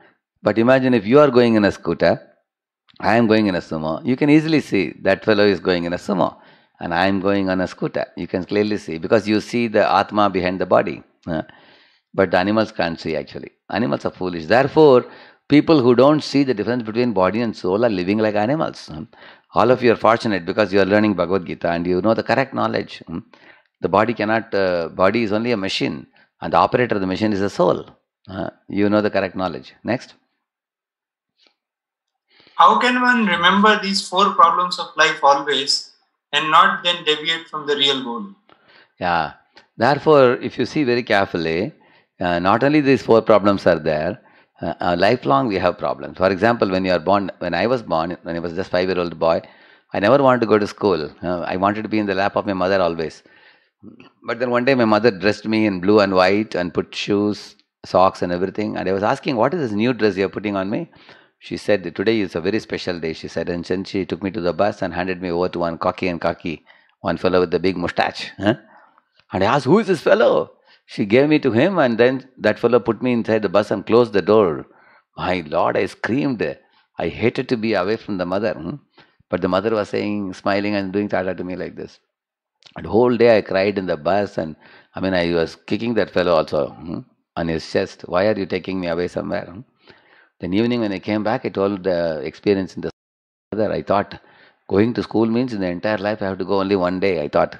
but imagine if you are going in a scooter, I am going in a sumo. You can easily see that fellow is going in a sumo and I am going on a scooter. You can clearly see because you see the Atma behind the body. But the animals can't see actually. Animals are foolish. Therefore, people who don't see the difference between body and soul are living like animals. All of you are fortunate because you are learning Bhagavad Gita and you know the correct knowledge. Hmm? The body cannot, uh, body is only a machine and the operator of the machine is the soul. Uh, you know the correct knowledge. Next how can one remember these four problems of life always and not then deviate from the real goal? Yeah. Therefore, if you see very carefully, uh, not only these four problems are there, uh, uh, lifelong we have problems. For example, when you are born, when I was born, when I was just five year old boy, I never wanted to go to school. Uh, I wanted to be in the lap of my mother always. But then one day my mother dressed me in blue and white and put shoes, socks, and everything. And I was asking, What is this new dress you're putting on me? She said, Today is a very special day, she said. And then she took me to the bus and handed me over to one cocky and cocky, one fellow with the big mustache. Huh? And I asked, Who is this fellow? She gave me to him, and then that fellow put me inside the bus and closed the door. My lord, I screamed. I hated to be away from the mother. Hmm? But the mother was saying, smiling and doing tata to me like this. And whole day I cried in the bus, and I mean, I was kicking that fellow also hmm? on his chest. Why are you taking me away somewhere? Hmm? Then evening when I came back, I told the experience in the other. I thought going to school means in the entire life I have to go only one day. I thought.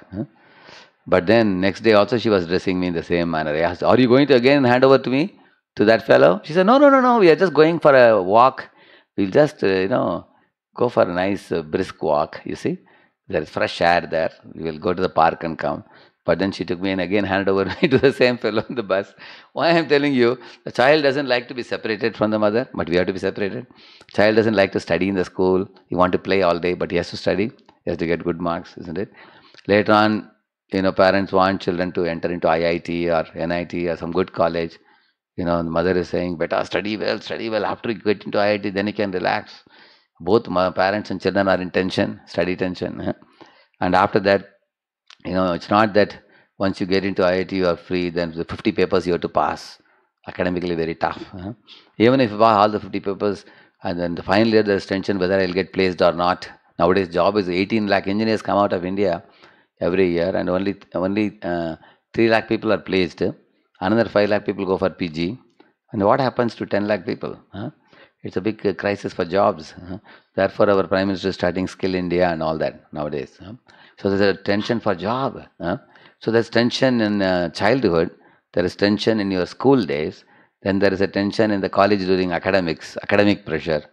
But then next day also she was dressing me in the same manner. I asked, "Are you going to again hand over to me to that fellow?" She said, "No, no, no, no. We are just going for a walk. We'll just uh, you know go for a nice uh, brisk walk. You see, there is fresh air there. We will go to the park and come." But then she took me and again handed over me to the same fellow on the bus. Why I'm telling you, the child doesn't like to be separated from the mother, but we have to be separated. Child doesn't like to study in the school. He want to play all day, but he has to study. He has to get good marks, isn't it? Later on, you know, parents want children to enter into IIT or NIT or some good college. You know, the mother is saying, better study well, study well. After you get into IIT, then you can relax. Both parents and children are in tension, study tension. And after that, you know it's not that once you get into IIT you are free then the 50 papers you have to pass academically very tough huh? even if you pass all the 50 papers and then the final year there's tension whether I'll get placed or not nowadays job is 18 lakh engineers come out of India every year and only only uh, 3 lakh people are placed another 5 lakh people go for PG and what happens to 10 lakh people huh? it's a big uh, crisis for jobs huh? therefore our prime minister is starting skill India and all that nowadays so there's a tension for job. Huh? So there's tension in uh, childhood. There is tension in your school days. Then there is a tension in the college during academics, academic pressure.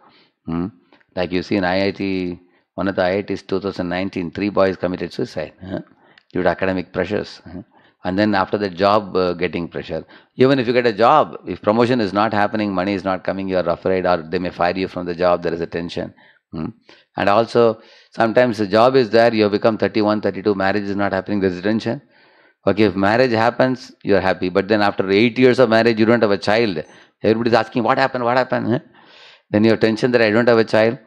Hmm? Like you see in IIT, one of the IITs 2019, three boys committed suicide huh? due to academic pressures. Huh? And then after the job uh, getting pressure. Even if you get a job, if promotion is not happening, money is not coming, you are afraid, or they may fire you from the job, there is a tension. Hmm? And also, sometimes the job is there, you have become 31, 32, marriage is not happening, there's tension. Okay, if marriage happens, you're happy. But then after eight years of marriage, you don't have a child. Everybody is asking, what happened, what happened? Then you have tension that I don't have a child.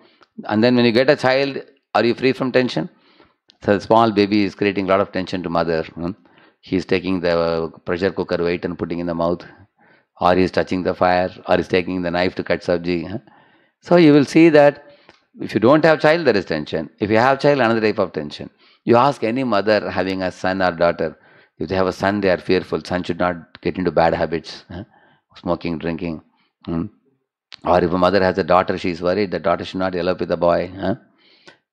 And then when you get a child, are you free from tension? So the small baby is creating a lot of tension to mother. Hmm? is taking the pressure cooker weight and putting in the mouth. Or he is touching the fire. Or he is taking the knife to cut sabji. Huh? So you will see that if you don't have child, there is tension. If you have child, another type of tension. You ask any mother having a son or daughter, if they have a son, they are fearful. Son should not get into bad habits, huh? smoking, drinking. Hmm? Or if a mother has a daughter, she is worried the daughter should not elope with the boy. Huh?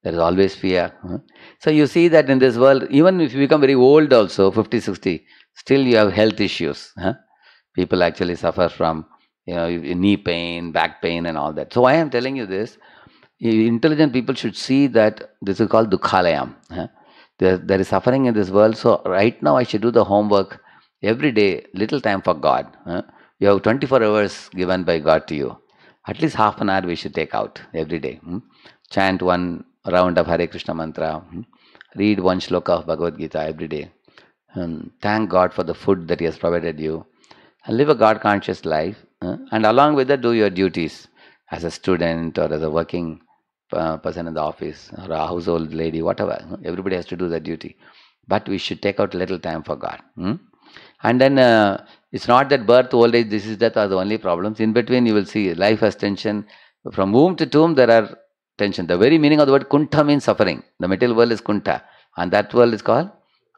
There is always fear. Huh? So you see that in this world, even if you become very old also, 50, 60, still you have health issues. People actually suffer from you know knee pain, back pain and all that. So I am telling you this intelligent people should see that this is called dukhalayam. There, there is suffering in this world, so right now I should do the homework every day, little time for God. You have 24 hours given by God to you. At least half an hour we should take out every day. Hmm? Chant one round of Hare Krishna mantra, hmm? read one shloka of Bhagavad Gita every day. Hmm, thank God for the food that He has provided you. And live a God conscious life, and along with that, do your duties as a student or as a working uh, person in the office or a household lady, whatever. Everybody has to do their duty. But we should take out little time for God. Hmm? And then uh, it's not that birth, old age, disease, death are the only problems. In between, you will see life has tension. From womb to tomb, there are tension. The very meaning of the word kunta means suffering. The material world is kunta, and that world is called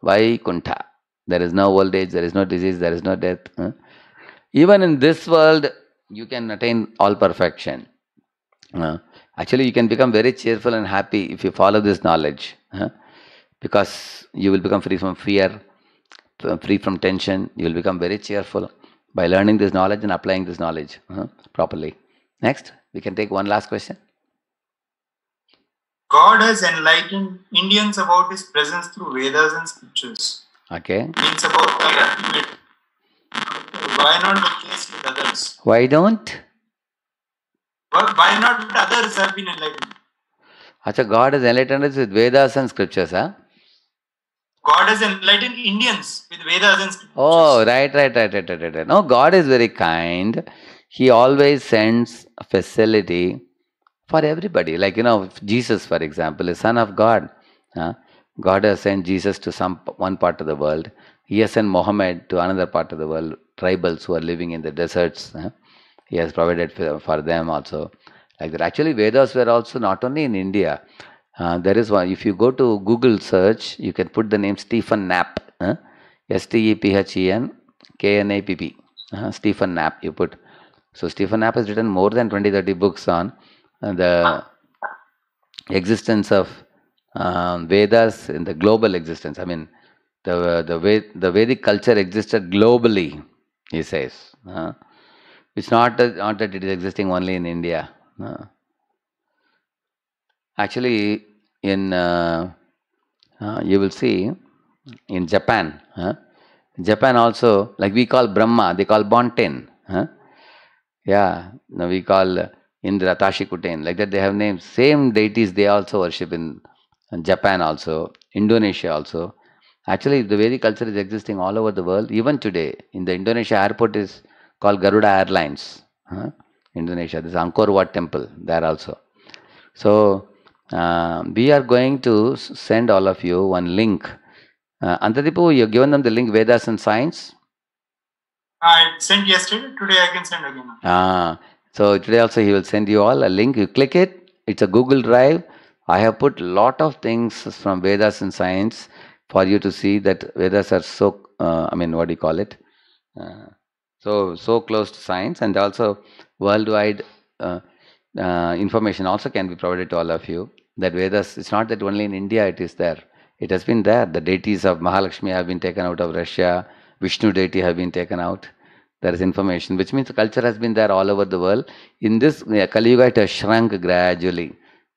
vaikunta. There is no old age, there is no disease, there is no death. Even in this world, you can attain all perfection. Uh, Actually, you can become very cheerful and happy if you follow this knowledge. Huh? Because you will become free from fear, free from tension. You will become very cheerful by learning this knowledge and applying this knowledge huh? properly. Next, we can take one last question. God has enlightened Indians about His presence through Vedas and scriptures. Okay. It's about Why not the case with others? Why don't? why not others have been enlightened? Acha, God has enlightened us with Vedas and scriptures, huh? God has enlightened Indians with Vedas and scriptures. Oh, right, right, right, right, right, right. No, God is very kind. He always sends facility for everybody. Like, you know, Jesus, for example, is Son of God. Huh? God has sent Jesus to some one part of the world. He has sent Mohammed to another part of the world, tribals who are living in the deserts. Huh? he has provided for them also like that actually vedas were also not only in india uh, there is one if you go to google search you can put the name stephen knapp uh, s-t-e-p-h-e-n k-n-a-p-p uh, stephen knapp you put so stephen knapp has written more than 20 30 books on uh, the existence of um, vedas in the global existence i mean the the way the vedic culture existed globally he says uh, it's not that, not that it is existing only in India. No. Actually, in uh, uh, you will see in Japan, huh? Japan also like we call Brahma, they call Bonten. Huh? Yeah, now we call Indra, Tashikuten. Like that, they have names. Same deities they also worship in Japan, also Indonesia, also. Actually, the Vedic culture is existing all over the world. Even today, in the Indonesia airport is called Garuda Airlines, huh? Indonesia. This Angkor Wat temple there also. So uh, we are going to send all of you one link. Uh, Antadipu, you've given them the link Vedas and Science. I sent yesterday. Today I can send again. Ah, so today also he will send you all a link. You click it. It's a Google Drive. I have put lot of things from Vedas and science for you to see that Vedas are so. Uh, I mean, what do you call it? Uh, so, so close to science and also worldwide uh, uh, information also can be provided to all of you. That Vedas, it's not that only in India it is there. It has been there. The deities of Mahalakshmi have been taken out of Russia. Vishnu deity have been taken out. There is information, which means culture has been there all over the world. In this yeah, Kali Yuga, it has shrunk gradually.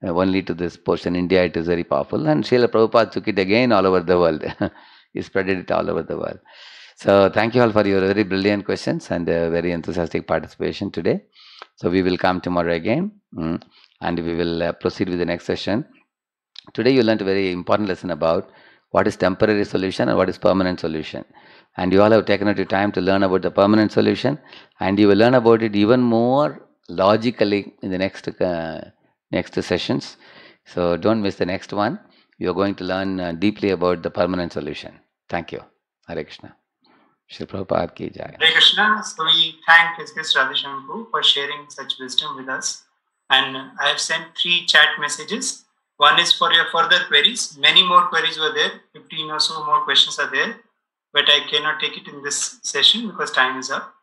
Uh, only to this portion. India, it is very powerful. And Srila Prabhupada took it again all over the world. he spread it all over the world. So thank you all for your very brilliant questions and uh, very enthusiastic participation today. So we will come tomorrow again mm, and we will uh, proceed with the next session. Today you learned a very important lesson about what is temporary solution and what is permanent solution. And you all have taken out your time to learn about the permanent solution and you will learn about it even more logically in the next uh, next sessions. So don't miss the next one. You are going to learn uh, deeply about the permanent solution. Thank you. Hare Krishna ki jai. Hare Krishna. So we thank His Radhishampoo for sharing such wisdom with us. And I have sent three chat messages. One is for your further queries. Many more queries were there. 15 or so more questions are there. But I cannot take it in this session because time is up.